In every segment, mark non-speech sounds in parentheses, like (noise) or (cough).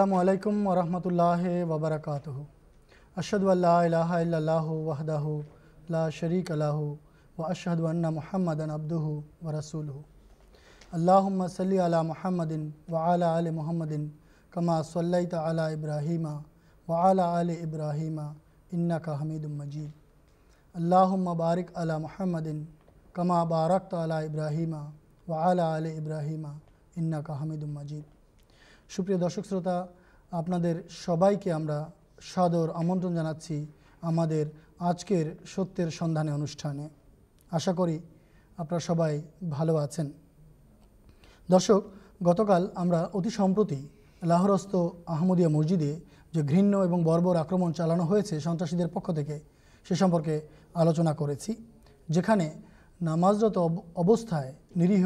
السلام عليكم ورحمة الله وبركاته أشهد أن لا إله إلا الله وحده لا شريك له وأشهد أن محمدا عبده ورسوله اللهم صل على محمد وعلى آل محمد كما صليت على إبراهيم وعلى آل إبراهيم إنك حميد مجيد اللهم بارك على محمد كما باركت على إبراهيم وعلى آل إبراهيم إنك حميد مجيد সুপ্রিয় দর্শক শ্রোতা আপনাদের সবাইকে আমরা সাদর আমন্ত্রণ জানাচ্ছি আমাদের আজকের সত্যের সন্ধানে অনুষ্ঠানে আশা করি আপনারা সবাই ভালো আছেন দর্শক গতকাল আমরা অতি সম্প্রতি লাহরস্থ আহমদিয়া মসজিদে যে ঘৃণ্য এবং বর্বর আক্রমণ চালানো হয়েছে সন্ত্রাসীদের পক্ষ থেকে সে সম্পর্কে আলোচনা করেছি যেখানে নামাজরত অবস্থায় নিরীহ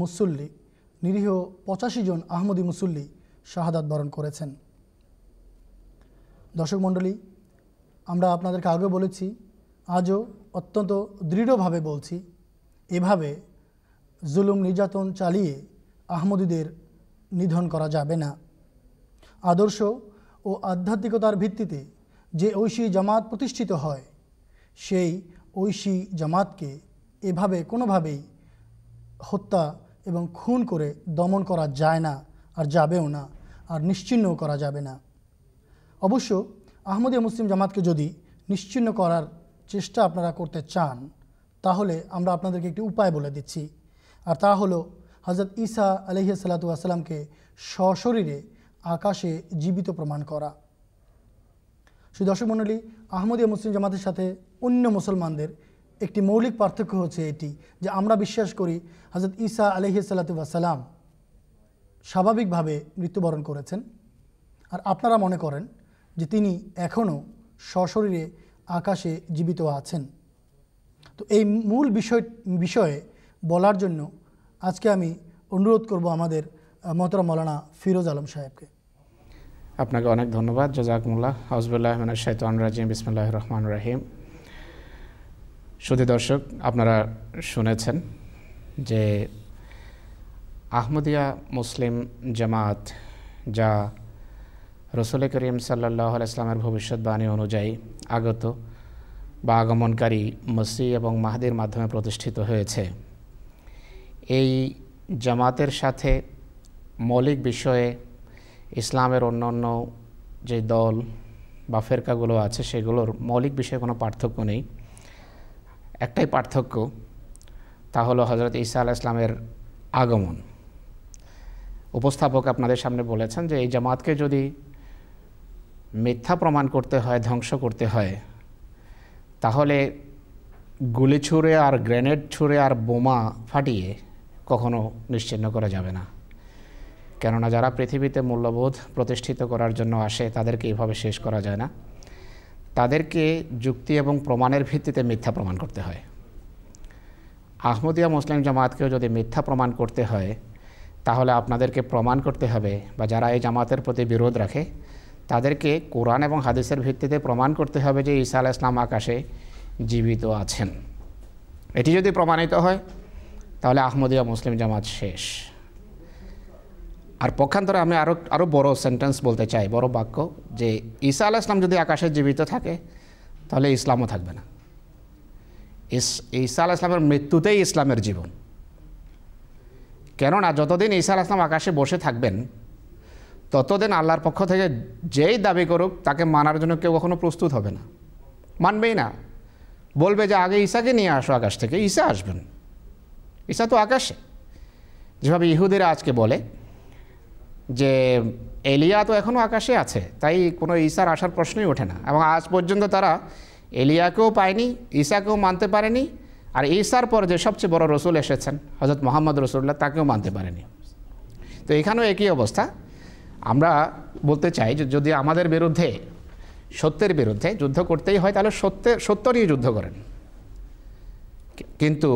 মুসল্লি নিরীহ পঁচাশি জন আহমদি মুসল্লি শাহাদাত বরণ করেছেন দর্শক মণ্ডলী আমরা আপনাদেরকে আগে বলেছি আজও অত্যন্ত দৃঢ়ভাবে বলছি এভাবে জুলুম নির্যাতন চালিয়ে আহমদীদের নিধন করা যাবে না আদর্শ ও আধ্যাত্মিকতার ভিত্তিতে যে ঐশী জামাত প্রতিষ্ঠিত হয় সেই ঐশী জামাতকে এভাবে কোনোভাবেই হত্যা এবং খুন করে দমন করা যায় না আর যাবেও না আর নিশ্চিহ্ন করা যাবে না অবশ্য আহমদীয় মুসলিম জামাতকে যদি নিশ্চিহ্ন করার চেষ্টা আপনারা করতে চান তাহলে আমরা আপনাদেরকে একটি উপায় বলে দিচ্ছি আর তা হলো হজরত ঈসা আলহিয়া সাল্লাতু সশরীরে আকাশে জীবিত প্রমাণ করা দর্শক মণ্ডলী আহমদীয় মুসলিম জামাতের সাথে অন্য মুসলমানদের একটি মৌলিক পার্থক্য হচ্ছে এটি যে আমরা বিশ্বাস করি হজরত ঈসা আলহিয়া সাল্লাতু আসসালাম স্বাভাবিকভাবে মৃত্যুবরণ করেছেন আর আপনারা মনে করেন যে তিনি এখনও সশরীরে আকাশে জীবিত আছেন তো এই মূল বিষয় বিষয়ে বলার জন্য আজকে আমি অনুরোধ করব আমাদের মতরা মৌলানা ফিরোজ আলম সাহেবকে আপনাকে অনেক ধন্যবাদ জজাকমুল্লাহ হাউজবুল্লাহ শৈতান রাজিম বিসমুল্লাহ রহমান রাহিম সুদী দর্শক আপনারা শুনেছেন যে আহমদিয়া মুসলিম জামাত যা রসুল করিম সাল্লাহ আলাইসলামের ভবিষ্যৎবাণী অনুযায়ী আগত বা আগমনকারী মসি এবং মাহাদির মাধ্যমে প্রতিষ্ঠিত হয়েছে এই জামাতের সাথে মৌলিক বিষয়ে ইসলামের অন্য অন্য যে দল বা ফেরকাগুলো আছে সেগুলোর মৌলিক বিষয়ে কোনো পার্থক্য নেই একটাই পার্থক্য তা হলো হজরত ইসা আল ইসলামের আগমন উপস্থাপক আপনাদের সামনে বলেছেন যে এই জামাতকে যদি মিথ্যা প্রমাণ করতে হয় ধ্বংস করতে হয় তাহলে গুলি ছুঁড়ে আর গ্রেনেড ছুঁড়ে আর বোমা ফাটিয়ে কখনো নিশ্চিহ্ন করা যাবে না কেননা যারা পৃথিবীতে মূল্যবোধ প্রতিষ্ঠিত করার জন্য আসে তাদেরকে এইভাবে শেষ করা যায় না তাদেরকে যুক্তি এবং প্রমাণের ভিত্তিতে মিথ্যা প্রমাণ করতে হয় আহমদিয়া মুসলিম জামাতকেও যদি মিথ্যা প্রমাণ করতে হয় তাহলে আপনাদেরকে প্রমাণ করতে হবে বা যারা এই জামাতের প্রতি বিরোধ রাখে তাদেরকে কোরআন এবং হাদিসের ভিত্তিতে প্রমাণ করতে হবে যে ঈসা আলাহ ইসলাম আকাশে জীবিত আছেন এটি যদি প্রমাণিত হয় তাহলে আহমদিয়া মুসলিম জামাত শেষ আর পক্ষান্তরে আমি আরও আরও বড় সেন্টেন্স বলতে চাই বড় বাক্য যে ঈসা আলাহ ইসলাম যদি আকাশে জীবিত থাকে তাহলে ইসলামও থাকবে না ইস ঈসা আলাহ ইসলামের মৃত্যুতেই ইসলামের জীবন কেননা যতদিন ঈসা আসলাম আকাশে বসে থাকবেন ততদিন আল্লাহর পক্ষ থেকে যেই দাবি করুক তাকে মানার জন্য কেউ কখনো প্রস্তুত হবে না মানবেই না বলবে যে আগে ঈশাকে নিয়ে আসো আকাশ থেকে ঈশা আসবেন ঈশা তো আকাশে যেভাবে ইহুদিরা আজকে বলে যে এলিয়া তো এখনও আকাশে আছে তাই কোনো ঈশার আসার প্রশ্নই ওঠে না এবং আজ পর্যন্ত তারা এলিয়াকেও পায়নি ঈশাকেও মানতে পারেনি আর ঈশার পর যে সবচেয়ে বড় রসুল এসেছেন হজরত মোহাম্মদ রসুল্লাহ তাকেও মানতে পারেনি তো এখানেও একই অবস্থা আমরা বলতে চাই যে যদি আমাদের বিরুদ্ধে সত্যের বিরুদ্ধে যুদ্ধ করতেই হয় তাহলে সত্যের সত্য নিয়ে যুদ্ধ করেন কিন্তু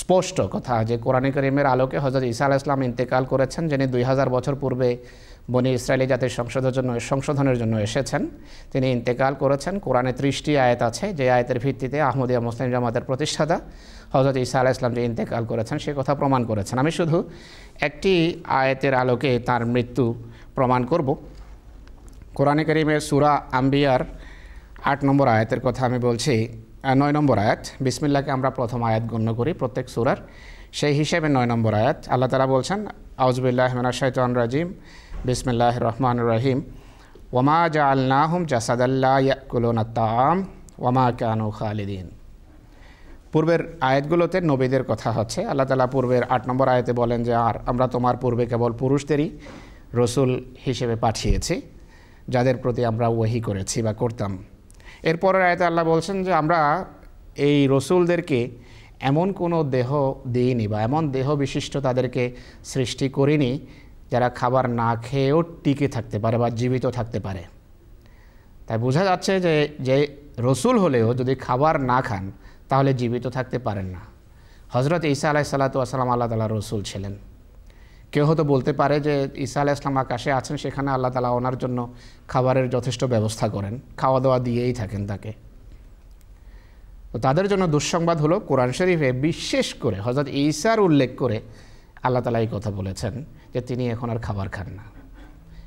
স্পষ্ট কথা যে কোরআন করিমের আলোকে হজরত ঈসা আলাহ ইসলাম ইন্তেকাল করেছেন যিনি দুই বছর পূর্বে বনি ইসরায়েলি জাতির সংশোধনের জন্য সংশোধনের জন্য এসেছেন তিনি ইন্তেকাল করেছেন কোরআনে ত্রিশটি আয়াত আছে যে আয়াতের ভিত্তিতে আহমদিয়া মুসলিম জামাতের প্রতিষ্ঠাতা হজরত ইসা আলাহ ইসলাম যে ইন্তেকাল করেছেন সে কথা প্রমাণ করেছেন আমি শুধু একটি আয়াতের আলোকে তার মৃত্যু প্রমাণ করব কোরআনে করিমের সুরা আম্বিয়ার আট নম্বর আয়াতের কথা আমি বলছি নয় নম্বর আয়াত বিসমিল্লাকে আমরা প্রথম আয়াত গণ্য করি প্রত্যেক সুরার সেই হিসেবে নয় নম্বর আয়াত আল্লাহ তালা বলছেন আউজবিল্লাহমিনা শাহতান রাজিম বিসমিল্লাহ রহমান রহিম ওমা জা আল্লাহম জাসাদাল্লা ওমা কানু খালিদিন পূর্বের আয়াতগুলোতে নবীদের কথা হচ্ছে আল্লাহ তালা পূর্বের আট নম্বর আয়তে বলেন যে আর আমরা তোমার পূর্বে কেবল পুরুষদেরই রসুল হিসেবে পাঠিয়েছি যাদের প্রতি আমরা ওহি করেছি বা করতাম এরপরের আয়তে আল্লাহ বলছেন যে আমরা এই রসুলদেরকে এমন কোনো দেহ দিইনি বা এমন দেহ বিশিষ্ট তাদেরকে সৃষ্টি করিনি যারা খাবার না খেয়েও টিকে থাকতে পারে বা জীবিত থাকতে পারে তাই বোঝা যাচ্ছে যে যে রসুল হলেও যদি খাবার না খান তাহলে জীবিত থাকতে পারেন না হজরত ঈসা আলাহ আসসালাম আল্লাহ তালা রসুল ছিলেন কেউ হয়তো বলতে পারে যে ঈসা আলাহ ইসলাম আকাশে আছেন সেখানে আল্লাহ তালা ওনার জন্য খাবারের যথেষ্ট ব্যবস্থা করেন খাওয়া দাওয়া দিয়েই থাকেন তাকে তো তাদের জন্য দুঃসংবাদ হলো কোরআন শরীফে বিশেষ করে হজরত ঈসার উল্লেখ করে আল্লাহ তালা এই কথা বলেছেন যে তিনি এখন আর খাবার খান না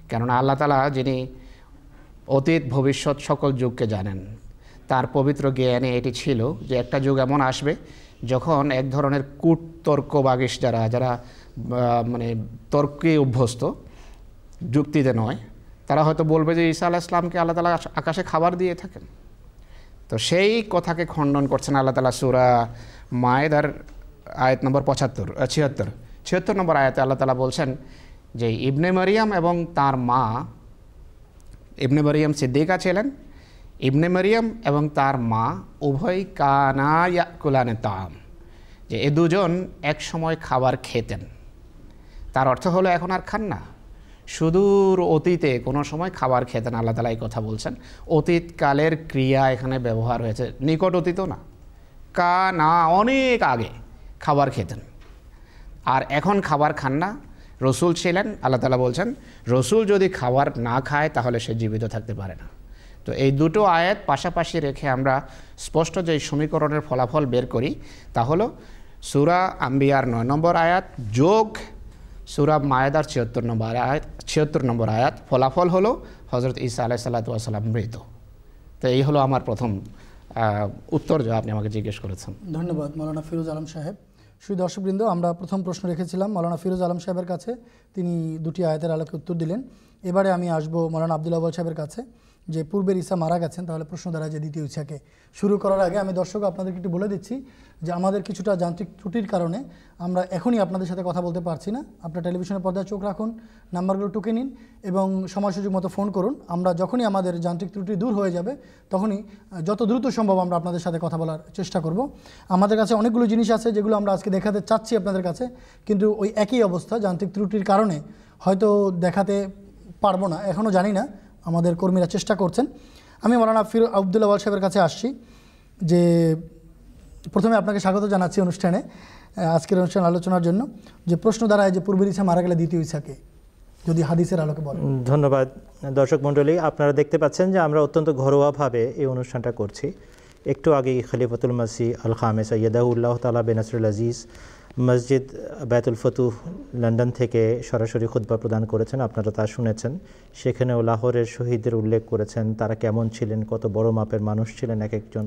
কেননা আল্লাহ তালা যিনি অতীত ভবিষ্যৎ সকল যুগকে জানেন তার পবিত্র জ্ঞানে এটি ছিল যে একটা যুগ এমন আসবে যখন এক ধরনের কূট তর্ক বাগিস যারা যারা মানে তর্কে অভ্যস্ত যুক্তিতে নয় তারা হয়তো বলবে যে ঈসা আল্লাহ ইসলামকে আল্লাহ তালা আকাশে খাবার দিয়ে থাকেন তো সেই কথাকে খণ্ডন করছেন আল্লাহ তালা সুরা মায়েদার আয়াত নম্বর পঁচাত্তর ছিয়াত্তর ছিয়াত্তর নম্বর আয়াতে আল্লাহ তালা বলছেন যে ইবনে মারিয়াম এবং তার মা ইবনে মারিয়াম সিদ্দিকা ছিলেন ইবনে মারিয়াম এবং তার মা উভয় কানায়াকুলানে তাম যে এ দুজন এক সময় খাবার খেতেন তার অর্থ হলো এখন আর খান না সুদূর অতীতে কোনো সময় খাবার খেতেন আল্লাহ তালা এই কথা বলছেন অতীতকালের ক্রিয়া এখানে ব্যবহার হয়েছে নিকট অতীতও না কানা অনেক আগে খাবার খেতেন আর এখন খাবার খান না রসুল ছিলেন আল্লাহ তালা বলছেন রসুল যদি খাবার না খায় তাহলে সে জীবিত থাকতে পারে না তো এই দুটো আয়াত পাশাপাশি রেখে আমরা স্পষ্ট যে সমীকরণের ফলাফল বের করি তা হলো সুরা আম্বিয়ার নয় নম্বর আয়াত যোগ সুরা মায়াদার ছিয়াত্তর নম্বর আয়াত ছিয়াত্তর নম্বর আয়াত ফলাফল হলো হজরত ইসা আলাই সাল্লাতাম মৃত তো এই হলো আমার প্রথম উত্তর যা আপনি আমাকে জিজ্ঞেস করেছেন ধন্যবাদ মৌলানা ফিরোজ আলম সাহেব সুই দর্শকবৃন্দ আমরা প্রথম প্রশ্ন রেখেছিলাম মৌলানা ফিরোজ আলম সাহেবের কাছে তিনি দুটি আয়াতের আলোকে উত্তর দিলেন এবারে আমি আসবো মৌলানা আবদুল্লাহ সাহেবের কাছে যে পূর্বের ঈসা মারা গেছেন তাহলে প্রশ্ন দ্বারা যে দ্বিতীয় ইচ্ছাকে শুরু করার আগে আমি দর্শক আপনাদেরকে একটু বলে দিচ্ছি যে আমাদের কিছুটা যান্ত্রিক ত্রুটির কারণে আমরা এখনই আপনাদের সাথে কথা বলতে পারছি না আপনার টেলিভিশনের পর্দায় চোখ রাখুন নাম্বারগুলো টুকে নিন এবং সময় সুযোগ মতো ফোন করুন আমরা যখনই আমাদের যান্ত্রিক ত্রুটি দূর হয়ে যাবে তখনই যত দ্রুত সম্ভব আমরা আপনাদের সাথে কথা বলার চেষ্টা করব আমাদের কাছে অনেকগুলো জিনিস আছে যেগুলো আমরা আজকে দেখাতে চাচ্ছি আপনাদের কাছে কিন্তু ওই একই অবস্থা যান্ত্রিক ত্রুটির কারণে হয়তো দেখাতে পারবো না এখনও জানি না আমাদের কর্মীরা চেষ্টা করছেন আমি মৌলানা ফির আবদুল্লাহ ওয়াল সাহেবের কাছে আসছি যে প্রথমে আপনাকে স্বাগত জানাচ্ছি অনুষ্ঠানে আজকের অনুষ্ঠান আলোচনার জন্য যে প্রশ্ন দাঁড়ায় যে পূর্বের ইচ্ছা মারা গেলে দ্বিতীয় ইচ্ছাকে যদি হাদিসের আলোকে বলেন ধন্যবাদ দর্শক মণ্ডলী আপনারা দেখতে পাচ্ছেন যে আমরা অত্যন্ত ঘরোয়াভাবে এই অনুষ্ঠানটা করছি একটু আগে খলিফতুল মাসি আল খামে সৈয়দাউল্লাহ তালা বেনাসরুল আজিজ মসজিদ বেতুল ফতু লন্ডন থেকে সরাসরি খুদ্া প্রদান করেছেন আপনারা তা শুনেছেন সেখানেও লাহোরের শহীদদের উল্লেখ করেছেন তারা কেমন ছিলেন কত বড় মাপের মানুষ ছিলেন এক একজন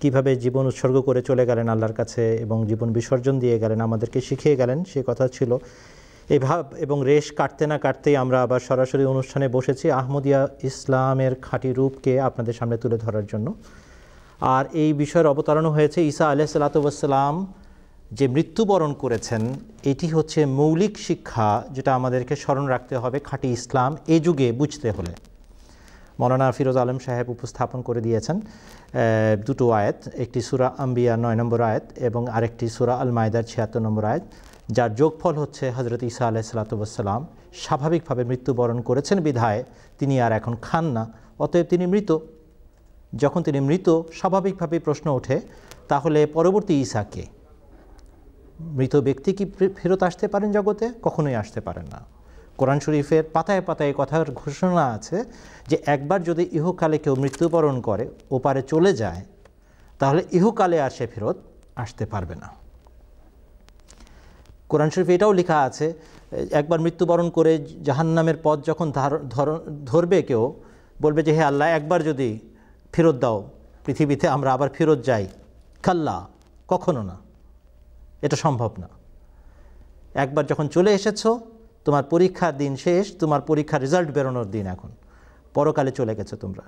কিভাবে জীবন উৎসর্গ করে চলে গেলেন আল্লাহর কাছে এবং জীবন বিসর্জন দিয়ে গেলেন আমাদেরকে শিখিয়ে গেলেন সে কথা ছিল এই ভাব এবং রেশ কাটতে না কাটতেই আমরা আবার সরাসরি অনুষ্ঠানে বসেছি আহমদিয়া ইসলামের খাঁটি রূপকে আপনাদের সামনে তুলে ধরার জন্য আর এই বিষয়ের অবতারণও হয়েছে ঈসা আলহ সালাতুবাসাল্লাম যে মৃত্যুবরণ করেছেন এটি হচ্ছে মৌলিক শিক্ষা যেটা আমাদেরকে স্মরণ রাখতে হবে খাঁটি ইসলাম এ যুগে বুঝতে হলে মৌলানা ফিরোজ আলম সাহেব উপস্থাপন করে দিয়েছেন দুটো আয়াত একটি সুরা আম্বিয়া নয় নম্বর আয়াত এবং আরেকটি সুরা আল মায়দার ছিয়াত্তর নম্বর আয়াত যার যোগফল হচ্ছে হজরত ইসা আলাহ সালাতাম স্বাভাবিকভাবে মৃত্যুবরণ করেছেন বিধায় তিনি আর এখন খান না অতএব তিনি মৃত যখন তিনি মৃত স্বাভাবিকভাবেই প্রশ্ন ওঠে তাহলে পরবর্তী ইসাকে মৃত ব্যক্তি কি ফেরত আসতে পারেন জগতে কখনোই আসতে পারেন না কোরআন শরীফের পাতায় পাতায় কথার ঘোষণা আছে যে একবার যদি ইহকালে কেউ মৃত্যুবরণ করে ওপারে চলে যায় তাহলে ইহকালে আর সে ফেরত আসতে পারবে না কোরআন শরীফে এটাও লেখা আছে একবার মৃত্যুবরণ করে জাহান্নামের পথ যখন ধরবে কেউ বলবে যে হে আল্লাহ একবার যদি ফেরত দাও পৃথিবীতে আমরা আবার ফেরত যাই কাল্লা কখনো না এটা সম্ভব না একবার যখন চলে এসেছো তোমার পরীক্ষার দিন শেষ তোমার পরীক্ষার রেজাল্ট বেরোনোর দিন এখন পরকালে চলে গেছো তোমরা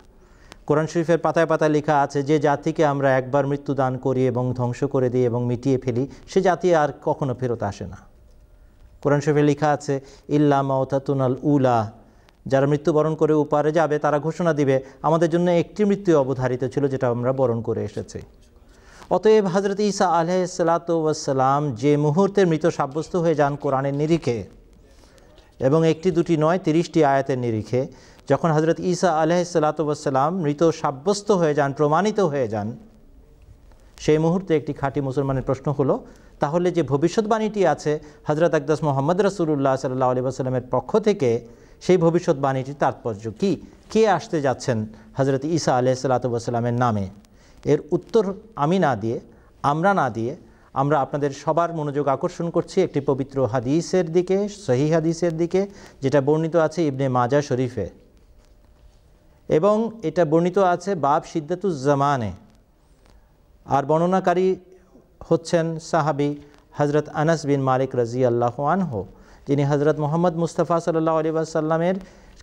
কোরআন শরীফের পাতায় পাতায় লেখা আছে যে জাতিকে আমরা একবার মৃত্যুদান করি এবং ধ্বংস করে দিই এবং মিটিয়ে ফেলি সে জাতি আর কখনো ফেরত আসে না কোরআন শরীফে লেখা আছে ইল্লা মাওতাতুনাল উলা যারা মৃত্যুবরণ করে উপারে যাবে তারা ঘোষণা দিবে আমাদের জন্য একটি মৃত্যু অবধারিত ছিল যেটা আমরা বরণ করে এসেছি অতএব হজরত ইসা আলহ সালাতাম যে মুহূর্তে মৃত সাব্যস্ত হয়ে যান কোরআনের নিরিখে এবং একটি দুটি নয় তিরিশটি আয়াতের নিরিখে যখন হজরত ইসা আলহ সালাতাম মৃত সাব্যস্ত হয়ে যান প্রমাণিত হয়ে যান সেই মুহূর্তে একটি খাঁটি মুসলমানের প্রশ্ন হলো তাহলে যে ভবিষ্যৎবাণীটি আছে হজরত আকদাস মোহাম্মদ রসুল্লাহ সাল্লাহ আলী পক্ষ থেকে সেই ভবিষ্যৎবাণীটির তাৎপর্য কি কে আসতে যাচ্ছেন হজরত ইসা আলহ সালাতামের নামে এর উত্তর আমি না দিয়ে আমরা না দিয়ে আমরা আপনাদের সবার মনোযোগ আকর্ষণ করছি একটি পবিত্র হাদিসের দিকে সহি হাদিসের দিকে যেটা বর্ণিত আছে ইবনে মাজা শরীফে এবং এটা বর্ণিত আছে বাব সিদ্দাতুজ্জামানে আর বর্ণনাকারী হচ্ছেন সাহাবি হজরত আনাস বিন মালিক রাজি আল্লাহ আনহো যিনি হজরত মোহাম্মদ মুস্তফা সাল্লাহ আলী সাল্লামের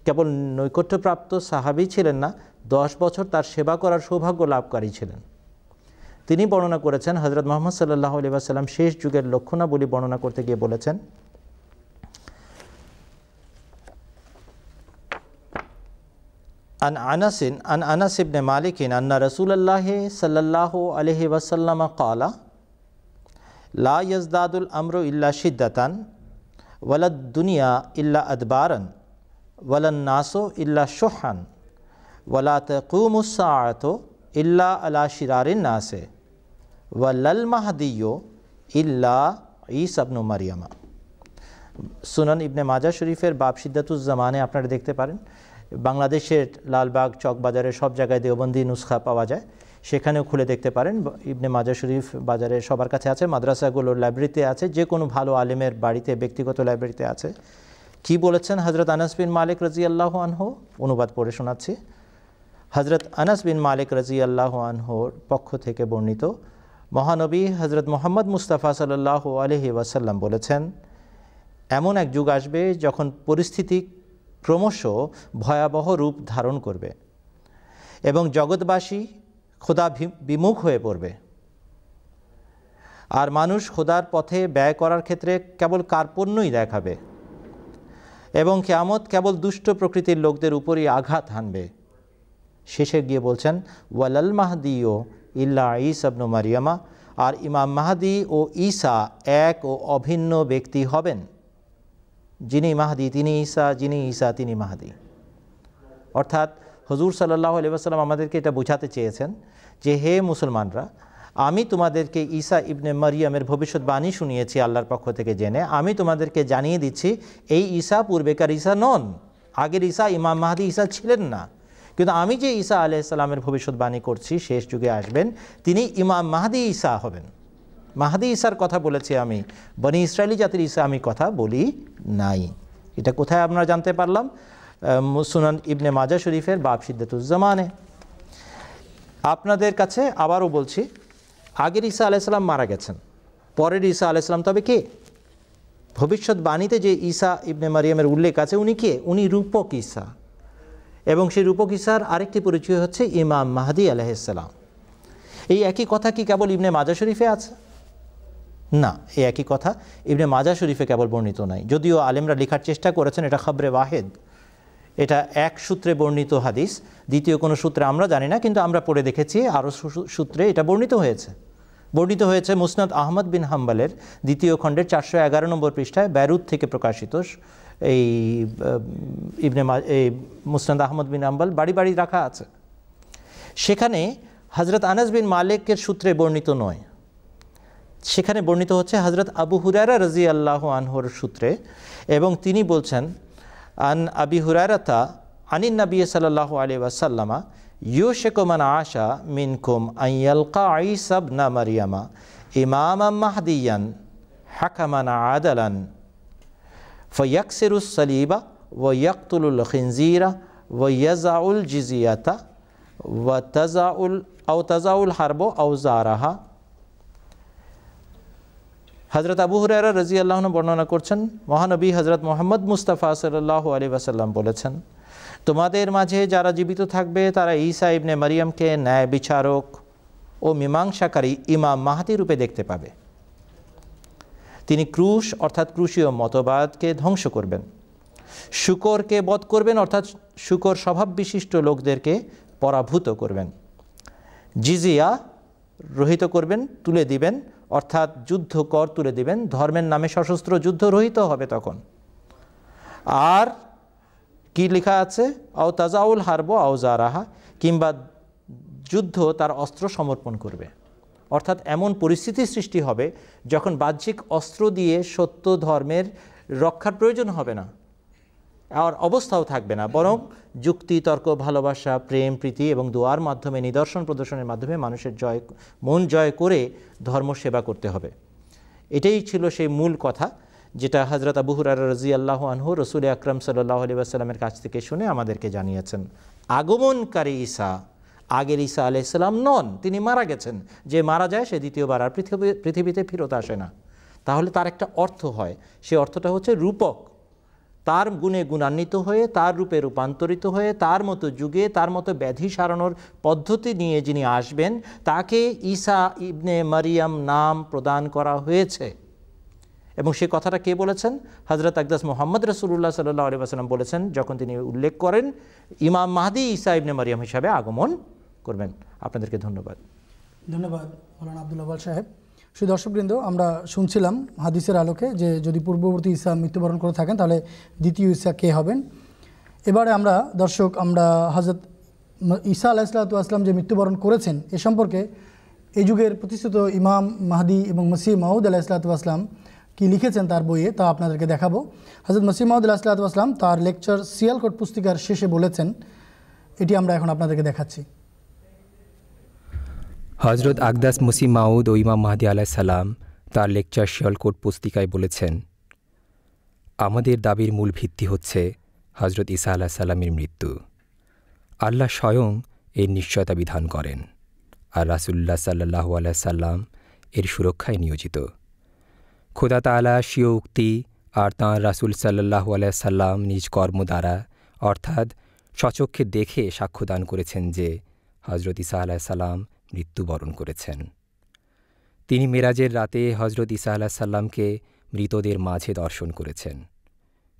কেবল নৈকট্যপ্রাপ্ত সাহাবি ছিলেন না দশ বছর তার সেবা করার সৌভাগ্য লাভকারী ছিলেন তিনি বর্ণনা করেছেন হজরত মোহাম্মদ সাল্লাহ আলি শেষ যুগের লক্ষণাবলী বর্ণনা করতে গিয়ে বলেছেন আন আনাসিন আন আনাস ইবনে মালিকিন আন্না রসুলাল্লাহ সাল্লাহ আলহি ওয়াসাল্লাম কালা লা ইয়াজদাদুল আমরু ইল্লা সিদ্দাতান ওয়ালাদ দুনিয়া ইল্লা আদবারন ওয়ালান্নাসো নাসো ইল্লা সোহান ওয়ালা তুমুসাত ইল্লা আলা শিরারিন নাসে ওয়ালাল মাহাদিও ইল্লা ইসাবনু মারিয়ামা সুনান ইবনে মাজা শরীফের বাপ সিদ্ধাতুজ্জামানে আপনারা দেখতে পারেন বাংলাদেশের লালবাগ চকবাজারের সব জায়গায় দেওবন্দি নুসখা পাওয়া যায় সেখানেও খুলে দেখতে পারেন ইবনে মাজা শরীফ বাজারে সবার কাছে আছে মাদ্রাসাগুলোর লাইব্রেরিতে আছে যে কোনো ভালো আলেমের বাড়িতে ব্যক্তিগত লাইব্রেরিতে আছে কি বলেছেন হজরত আনাস বিন মালিক রাজি আল্লাহ আনহো অনুবাদ পড়ে শোনাচ্ছি হজরত আনাস বিন মালিক রাজি আল্লাহ আনহোর পক্ষ থেকে বর্ণিত মহানবী হজরত মোহাম্মদ মুস্তাফা সাল্লাহ আলহি ওয়াসাল্লাম বলেছেন এমন এক যুগ আসবে যখন পরিস্থিতি ক্রমশ ভয়াবহ রূপ ধারণ করবে এবং জগৎবাসী খোদা বিমুখ হয়ে পড়বে আর মানুষ খোদার পথে ব্যয় করার ক্ষেত্রে কেবল কার্পণ্যই দেখাবে এবং কেয়ামত কেবল দুষ্ট প্রকৃতির লোকদের উপরই আঘাত হানবে শেষে গিয়ে বলছেন ওয়ালাল মাহাদি ও ইল্লা ইসাবনু মারিয়ামা আর ইমাম মাহাদি ও ঈসা এক ও অভিন্ন ব্যক্তি হবেন যিনি মাহাদি তিনি ঈসা যিনি ঈসা তিনি মাহাদি অর্থাৎ হজুর সাল্লাহ আলিবাসাল্লাম আমাদেরকে এটা বোঝাতে চেয়েছেন যে হে মুসলমানরা আমি তোমাদেরকে ঈসা ইবনে মারিয়ামের ভবিষ্যৎবাণী শুনিয়েছি আল্লাহর পক্ষ থেকে জেনে আমি তোমাদেরকে জানিয়ে দিচ্ছি এই ঈসা পূর্বেকার ঈসা নন আগের ঈসা ইমাম মাহাদি ঈসা ছিলেন না কিন্তু আমি যে ঈসা আলাইসাল্লামের ভবিষ্যৎবাণী করছি শেষ যুগে আসবেন তিনি ইমাম মাহাদি ঈসা হবেন মাহাদি ঈসার কথা বলেছি আমি বনি ইসরায়েলি জাতির ঈসা আমি কথা বলি নাই এটা কোথায় আপনারা জানতে পারলাম সুনান ইবনে মাজা শরীফের বাপ সিদ্দাতুজ্জামানে আপনাদের কাছে আবারও বলছি আগের ঈসা আলাইসাল্লাম মারা গেছেন পরের ঈসা আলাইসাল্লাম তবে কে ভবিষ্যৎ বাণীতে যে ঈসা ইবনে মারিয়ামের উল্লেখ আছে উনি কে উনি রূপক ঈসা এবং সেই রূপক ঈসার আরেকটি পরিচয় হচ্ছে ইমাম মাহাদি আলাইসাল্লাম এই একই কথা কি কেবল ইবনে মাজা শরীফে আছে না এই একই কথা ইবনে মাজা শরীফে কেবল বর্ণিত নাই যদিও আলেমরা লেখার চেষ্টা করেছেন এটা খবরে ওয়াহেদ এটা এক সূত্রে বর্ণিত হাদিস দ্বিতীয় কোনো সূত্রে আমরা জানি না কিন্তু আমরা পড়ে দেখেছি আরও সূত্রে এটা বর্ণিত হয়েছে বর্ণিত হয়েছে মুসনাদ আহমদ বিন হাম্বালের দ্বিতীয় খণ্ডের চারশো এগারো নম্বর পৃষ্ঠায় ব্যারুদ থেকে প্রকাশিত এই ইবনে এই মুসনাদ আহমদ বিন হাম্বাল বাড়ি বাড়ি রাখা আছে সেখানে হজরত আনাস বিন মালিকের সূত্রে বর্ণিত নয় সেখানে বর্ণিত হচ্ছে হজরত আবু হুরারা রাজি আল্লাহ আনহর সূত্রে এবং তিনি বলছেন عن أبي هريرة عن النبي صلى الله عليه وسلم يوشك من عاش منكم أن يلقى عيسى ابن مريم إماما مهديا حكما عدلا فيكسر الصليب ويقتل الخنزير ويزع الجزية وتزع أو تزع الحرب أوزارها হজরত আবু হরারা রাজি আল্লাহন বর্ণনা করছেন মহানবী হজরত মোহাম্মদ মুস্তাফা সাল্লাহ আলী ওয়াসাল্লাম বলেছেন তোমাদের মাঝে যারা জীবিত থাকবে তারা ঈসা ইবনে মারিয়ামকে ন্যায় বিচারক ও মীমাংসাকারী ইমাম মাহাতি রূপে দেখতে পাবে তিনি ক্রুশ অর্থাৎ ক্রুশীয় মতবাদকে ধ্বংস করবেন শুকরকে বধ করবেন অর্থাৎ শুকর স্বভাব বিশিষ্ট লোকদেরকে পরাভূত করবেন জিজিয়া রহিত করবেন তুলে দিবেন অর্থাৎ যুদ্ধ কর তুলে দিবেন ধর্মের নামে সশস্ত্র যুদ্ধ রহিত হবে তখন আর কি লেখা আছে আও তাজাউল হারব রাহা কিংবা যুদ্ধ তার অস্ত্র সমর্পণ করবে অর্থাৎ এমন পরিস্থিতি সৃষ্টি হবে যখন বাহ্যিক অস্ত্র দিয়ে সত্য ধর্মের রক্ষার প্রয়োজন হবে না আর অবস্থাও থাকবে না বরং যুক্তি তর্ক ভালোবাসা প্রেম প্রীতি এবং দোয়ার মাধ্যমে নিদর্শন প্রদর্শনের মাধ্যমে মানুষের জয় মন জয় করে ধর্ম সেবা করতে হবে এটাই ছিল সেই মূল কথা যেটা হজরত আবুহুর রাজি আল্লাহ আনহু রসুল আকরম সাল্লাহ আলি আসাল্লামের কাছ থেকে শুনে আমাদেরকে জানিয়েছেন আগমনকারী ঈসা আগের ঈসা ইসলাম নন তিনি মারা গেছেন যে মারা যায় সে দ্বিতীয়বার আর পৃথিবী পৃথিবীতে ফেরত আসে না তাহলে তার একটা অর্থ হয় সে অর্থটা হচ্ছে রূপক তার গুণে গুণান্বিত হয়ে তার রূপে রূপান্তরিত হয়ে তার মতো যুগে তার মতো ব্যাধি সারানোর পদ্ধতি নিয়ে যিনি আসবেন তাকে ঈসা ইবনে মারিয়াম নাম প্রদান করা হয়েছে এবং সে কথাটা কে বলেছেন হজরত আকদাস মোহাম্মদ রসুল্লাহ সাল্লাহ আলী বলেছেন যখন তিনি উল্লেখ করেন ইমাম মাহাদি ঈসা ইবনে মারিয়াম হিসাবে আগমন করবেন আপনাদেরকে ধন্যবাদ ধন্যবাদ মৌলানা আবদুল্লাহ সাহেব সুই দর্শকবৃন্দ আমরা শুনছিলাম হাদিসের আলোকে যে যদি পূর্ববর্তী ঈসা মৃত্যুবরণ করে থাকেন তাহলে দ্বিতীয় ঈসা কে হবেন এবারে আমরা দর্শক আমরা হাজরত ঈসা আসলাম যে মৃত্যুবরণ করেছেন এ সম্পর্কে এই যুগের প্রতিষ্ঠিত ইমাম মাহাদি এবং মসিহ মাহুদ আসলাম কি লিখেছেন তার বইয়ে তা আপনাদেরকে দেখাবো হাজরত মসিহ মাহুদ আসলাম তার লেকচার সিয়ালকোট পুস্তিকার শেষে বলেছেন এটি আমরা এখন আপনাদেরকে দেখাচ্ছি হজরত আকদাস মুসি মাউদ ও ইমাম মাহাদি আলাহ সালাম তার লেকচার শিয়ালকোট পুস্তিকায় বলেছেন আমাদের দাবির মূল ভিত্তি হচ্ছে হজরত ইসা আলাহ সালামের মৃত্যু আল্লাহ স্বয়ং এর নিশ্চয়তা বিধান করেন আর রাসুল্লাহ সাল্লাহ আলাহ সাল্লাম এর সুরক্ষায় নিয়োজিত খোদা তালা স্বীয় উক্তি আর তাঁর রাসুল সাল্লাহ আলাহ সাল্লাম নিজ কর্ম দ্বারা অর্থাৎ সচক্ষে দেখে সাক্ষ্যদান করেছেন যে হজরত ইসা আলাহ সাল্লাম মৃত্যুবরণ করেছেন তিনি মেরাজের রাতে হজরত ইসা আল্লাহ সাল্লামকে মৃতদের মাঝে দর্শন করেছেন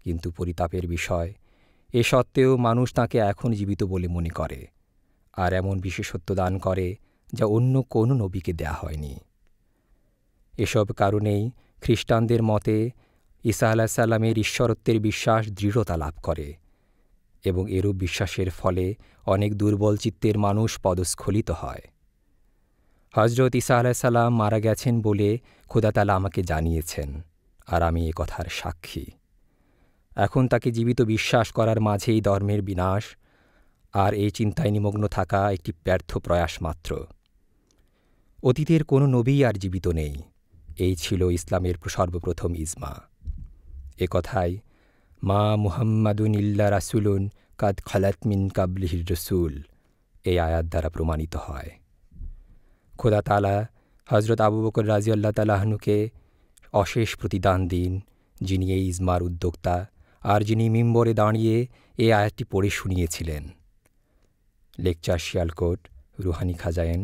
কিন্তু পরিতাপের বিষয় এ সত্ত্বেও মানুষ তাঁকে এখন জীবিত বলে মনে করে আর এমন বিশেষত্ব দান করে যা অন্য কোন নবীকে দেয়া হয়নি এসব কারণেই খ্রিস্টানদের মতে ঈসা আলাহ সাল্লামের ঈশ্বরত্বের বিশ্বাস দৃঢ়তা লাভ করে এবং এরূপ বিশ্বাসের ফলে অনেক দুর্বল চিত্তের মানুষ পদস্খলিত হয় হজরত ইসা আলাইসাল্লাম মারা গেছেন বলে খোদাতালা আমাকে জানিয়েছেন আর আমি এ কথার সাক্ষী এখন তাকে জীবিত বিশ্বাস করার মাঝেই ধর্মের বিনাশ আর এই চিন্তায় নিমগ্ন থাকা একটি ব্যর্থ প্রয়াস মাত্র অতীতের কোনো নবী আর জীবিত নেই এই ছিল ইসলামের সর্বপ্রথম ইজমা এ কথায় মা মুহাম্মাদুন ইল্লা রাসুলুন কাদ খালাতমিন কাবলিহির রসুল এই আয়াত দ্বারা প্রমাণিত হয় খোদা তালা হজরত আবু বকর রাজি আল্লাহ তালাহনুকে অশেষ প্রতিদান দিন যিনি এই ইজমার উদ্যোক্তা আর যিনি মিম্বরে দাঁড়িয়ে এ আয়াতটি পড়ে শুনিয়েছিলেন লেকচার শিয়ালকোট রুহানি খাজায়েন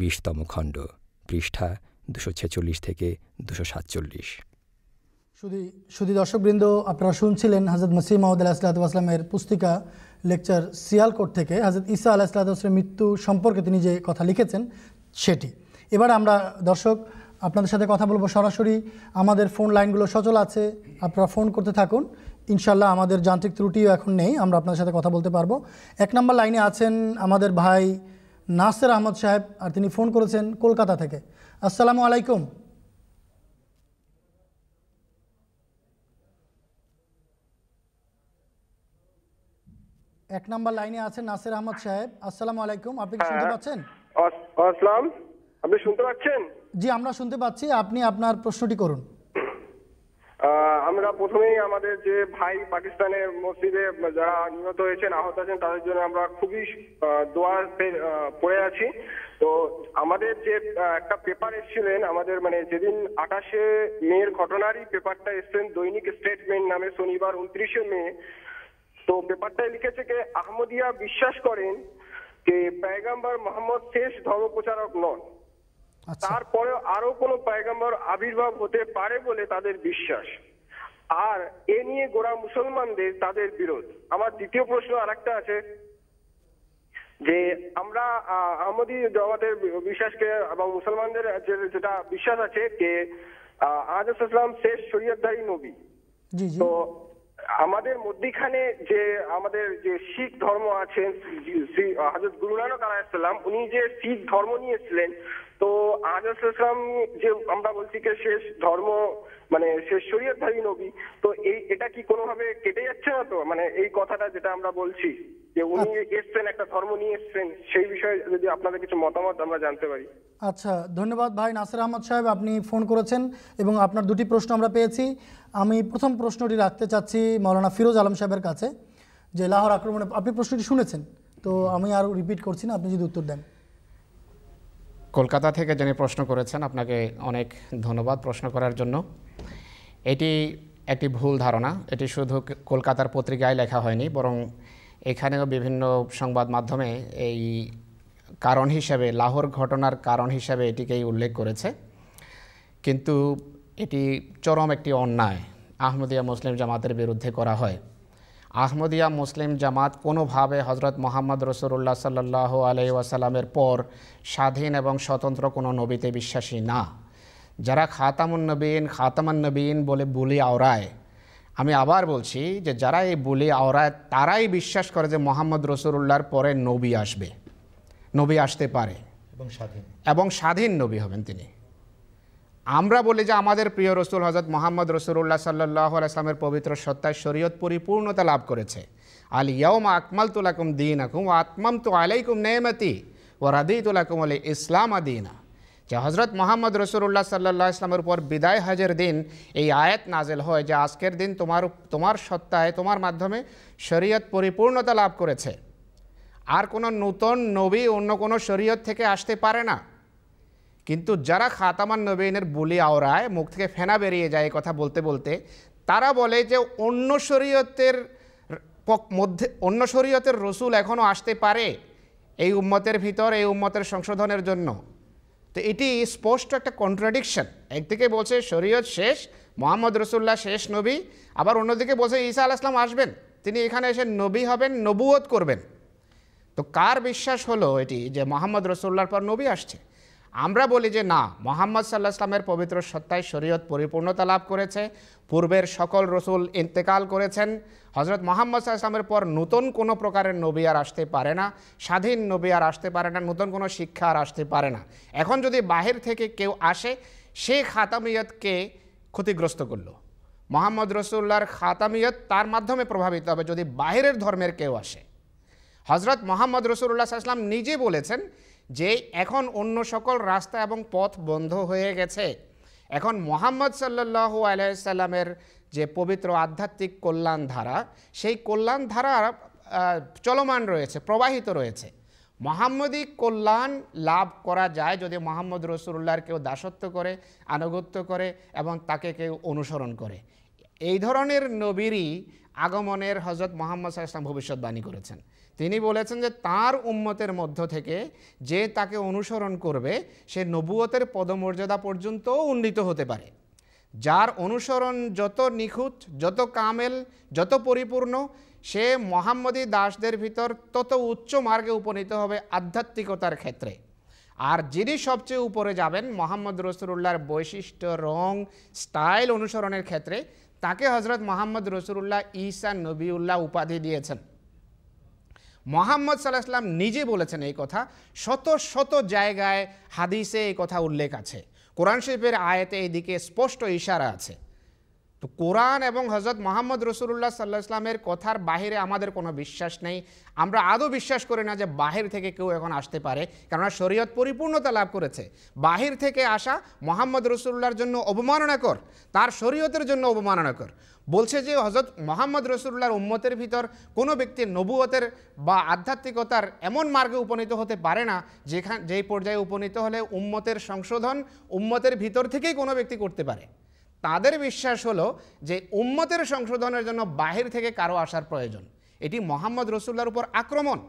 বিশতম খণ্ড পৃষ্ঠা দুশো ছেচল্লিশ থেকে দুশো সাতচল্লিশ শুধু শুধু দর্শকবৃন্দ আপনারা শুনছিলেন হাজরত মসিম মাহমুদ আলাহিসামের পুস্তিকা লেকচার সিয়ালকোট থেকে হাজরত ইসা আলাহিসামের মৃত্যু সম্পর্কে তিনি যে কথা লিখেছেন সেটি এবার আমরা দর্শক আপনাদের সাথে কথা বলবো সরাসরি আমাদের ফোন লাইনগুলো সচল আছে আপনারা ফোন করতে থাকুন ইনশাল্লাহ আমাদের যান্ত্রিক ত্রুটিও এখন নেই আমরা আপনাদের সাথে কথা বলতে পারবো এক নম্বর লাইনে আছেন আমাদের ভাই নাসের আহমদ সাহেব আর তিনি ফোন করেছেন কলকাতা থেকে আসসালামু আলাইকুম এক নম্বর লাইনে আছেন নাসের আহমদ সাহেব আসসালামু আলাইকুম আপনি কি শুনতে হ্যাঁ। পাচ্ছেন আসলাম আপনি শুনতে পাচ্ছেন জি আমরা শুনতে পাচ্ছি আপনি আপনার প্রশ্নটি করুন আমরা প্রথমেই আমাদের যে ভাই পাকিস্তানের মসজিদে যারা নিহত হয়েছেন আহত আছেন তাদের জন্য আমরা খুবই দোয়া পড়ে আছি তো আমাদের যে একটা পেপার এসেছিলেন আমাদের মানে যেদিন আকাশে মেয়ের ঘটনারই পেপারটা এসছেন দৈনিক স্টেটমেন্ট নামে শনিবার উনত্রিশে মে তো পেপারটায় লিখেছে কে আহমদিয়া বিশ্বাস করেন যে পায়গাম্বার মোহাম্মদ শেষ ধর্মপ্রচারক নন আচ্ছা। তারপরেও আরো কোনো পায়গাম্বার আবির্ভাব হতে পারে বলে তাদের বিশ্বাস আর এ নিয়ে গোড়া মুসলমানদের তাদের বিরোধ আমার দ্বিতীয় প্রশ্ন আর একটা আছে যে আমরা আহমদী জগতের বিশ্বাসকে এবং মুসলমানদের যেটা বিশ্বাস আছে যে আজ ইসলাম শেষ শরীয়তদারী নবী তো আমাদের মধ্যিখানে যে আমাদের যে শিখ ধর্ম আছেন হাজর গুরু নানক আলাইসালাম উনি যে শিখ ধর্ম নিয়েছিলেন তো আজাম যে আমরা বলছি যে শেষ ধর্ম মানে শেষ ধারী নবী তো এই এটা কি কোনোভাবে কেটে যাচ্ছে না তো মানে এই কথাটা যেটা আমরা বলছি যে উনি আচ্ছা। এসছেন একটা ধর্ম নিয়ে এসছেন সেই বিষয়ে যদি আপনাদের কিছু মতামত আমরা জানতে পারি আচ্ছা ধন্যবাদ ভাই নাসির আহমদ সাহেব আপনি ফোন করেছেন এবং আপনার দুটি প্রশ্ন আমরা পেয়েছি আমি প্রথম প্রশ্নটি রাখতে চাচ্ছি মৌলানা ফিরোজ আলম সাহেবের কাছে যে লাহোর আক্রমণে আপনি প্রশ্নটি শুনেছেন তো আমি আরও রিপিট করছি না আপনি যদি উত্তর দেন কলকাতা থেকে যিনি প্রশ্ন করেছেন আপনাকে অনেক ধন্যবাদ প্রশ্ন করার জন্য এটি একটি ভুল ধারণা এটি শুধু কলকাতার পত্রিকায় লেখা হয়নি বরং এখানেও বিভিন্ন সংবাদ মাধ্যমে এই কারণ হিসাবে লাহোর ঘটনার কারণ হিসাবে এটিকেই উল্লেখ করেছে কিন্তু এটি চরম একটি অন্যায় আহমদিয়া মুসলিম জামাতের বিরুদ্ধে করা হয় আহমদিয়া মুসলিম জামাত কোনোভাবে হজরত মোহাম্মদ রসুল্লাহ সাল্লাহ আলি পর স্বাধীন এবং স্বতন্ত্র কোনো নবীতে বিশ্বাসী না যারা খাতামুন নবীন খাতামান নবীন বলে বুলি আওড়ায় আমি আবার বলছি যে যারা এই বলি আওরায় তারাই বিশ্বাস করে যে মোহাম্মদ রসুল্লাহর পরে নবী আসবে নবী আসতে পারে এবং স্বাধীন এবং স্বাধীন নবী হবেন তিনি আমরা বলি যে আমাদের প্রিয় রসুল হজরত মোহাম্মদ রসুল্লাহ সাল্লাহ আসলামের পবিত্র সত্তায় শরীয়ত পরিপূর্ণতা লাভ করেছে আল ইয়ম আকমাল তুলাকুম দিন আকুম আত্মাম তু আলাইকুম নেমতি ও রাদি তুলাকুম আলী ইসলাম আদিনা যে হজরত মোহাম্মদ রসুল্লাহ সাল্লা ইসলামের উপর বিদায় হাজের দিন এই আয়াত নাজেল হয় যে আজকের দিন তোমার তোমার সত্তায় তোমার মাধ্যমে শরীয়ত পরিপূর্ণতা লাভ করেছে আর কোনো নূতন নবী অন্য কোনো শরীয়ত থেকে আসতে পারে না কিন্তু যারা খাতামান নবীনের বলি আওড়ায় মুখ থেকে ফেনা বেরিয়ে যায় কথা বলতে বলতে তারা বলে যে অন্য শরীয়তের মধ্যে অন্য শরীয়তের রসুল এখনও আসতে পারে এই উম্মতের ভিতর এই উম্মতের সংশোধনের জন্য তো এটি স্পষ্ট একটা কন্ট্রাডিকশন একদিকে বলছে শরীয়ত শেষ মোহাম্মদ রসুল্লাহ শেষ নবী আবার অন্যদিকে বলছে ঈসা আল আসলাম আসবেন তিনি এখানে এসে নবী হবেন নবুয়ত করবেন তো কার বিশ্বাস হলো এটি যে মোহাম্মদ রসুল্লার পর নবী আসছে আমরা বলি যে না মোহাম্মদ সাল্লাহ ইসলামের পবিত্র সত্তায় শরীয়ত পরিপূর্ণতা লাভ করেছে পূর্বের সকল রসুল ইন্তেকাল করেছেন হজরত মোহাম্মদ সাহসামের পর নতুন কোনো প্রকারের নবী আর আসতে পারে না স্বাধীন নবী আর আসতে পারে না নতুন কোনো শিক্ষা আর আসতে পারে না এখন যদি বাহির থেকে কেউ আসে সে খাতামিয়তকে ক্ষতিগ্রস্ত করল মোহাম্মদ রসুল্লাহর খাতামিয়ত তার মাধ্যমে প্রভাবিত হবে যদি বাহিরের ধর্মের কেউ আসে হজরত মোহাম্মদ রসুল্লাহ সাল্লাম নিজে বলেছেন যে এখন অন্য সকল রাস্তা এবং পথ বন্ধ হয়ে গেছে এখন মোহাম্মদ সাল্লাহ আলাইসাল্লামের যে পবিত্র আধ্যাত্মিক কল্যাণ ধারা সেই কল্যাণ ধারা চলমান রয়েছে প্রবাহিত রয়েছে মোহাম্মদী কল্যাণ লাভ করা যায় যদি মোহাম্মদ রসুল্লাহর কেউ দাসত্ব করে আনুগত্য করে এবং তাকে কেউ অনুসরণ করে এই ধরনের নবীরই আগমনের হজরত মোহাম্মদ ইসলাম ভবিষ্যৎবাণী করেছেন তিনি বলেছেন যে তার উম্মতের মধ্য থেকে যে তাকে অনুসরণ করবে সে নবুয়তের পদমর্যাদা পর্যন্ত উন্নীত হতে পারে যার অনুসরণ যত নিখুঁত যত কামেল যত পরিপূর্ণ সে মোহাম্মদী দাসদের ভিতর তত উচ্চ মার্গে উপনীত হবে আধ্যাত্মিকতার ক্ষেত্রে আর যিনি সবচেয়ে উপরে যাবেন মোহাম্মদ রসুল্লাহর বৈশিষ্ট্য রং স্টাইল অনুসরণের ক্ষেত্রে তাকে হজরত মোহাম্মদ রসুল্লাহ ইসান নবীউল্লাহ উপাধি দিয়েছেন মোহাম্মদ সাল্লাহ নিজে বলেছেন এই কথা শত শত জায়গায় হাদিসে এই কথা উল্লেখ আছে কোরআন শরীফের এই এদিকে স্পষ্ট ইশারা আছে তো কোরআন এবং হজরত মোহাম্মদ রসুল্লাহ সাল্লাহ ইসলামের কথার বাহিরে আমাদের কোনো বিশ্বাস নেই আমরা আদৌ বিশ্বাস করি না যে বাহির থেকে কেউ এখন আসতে পারে কেননা শরীয়ত পরিপূর্ণতা লাভ করেছে বাহির থেকে আসা মোহাম্মদ রসুল্লাহর জন্য অবমাননাকর তার শরীয়তের জন্য অবমাননাকর বলছে যে হজরত মোহাম্মদ রসুল্লাহর উম্মতের ভিতর কোনো ব্যক্তির নবুয়তের বা আধ্যাত্মিকতার এমন মার্গে উপনীত হতে পারে না যেখান যেই পর্যায়ে উপনীত হলে উম্মতের সংশোধন উম্মতের ভিতর থেকেই কোনো ব্যক্তি করতে পারে তাদের বিশ্বাস হলো যে উম্মতের সংশোধনের জন্য বাহির থেকে কারো আসার প্রয়োজন এটি মোহাম্মদ রসুল্লার উপর আক্রমণ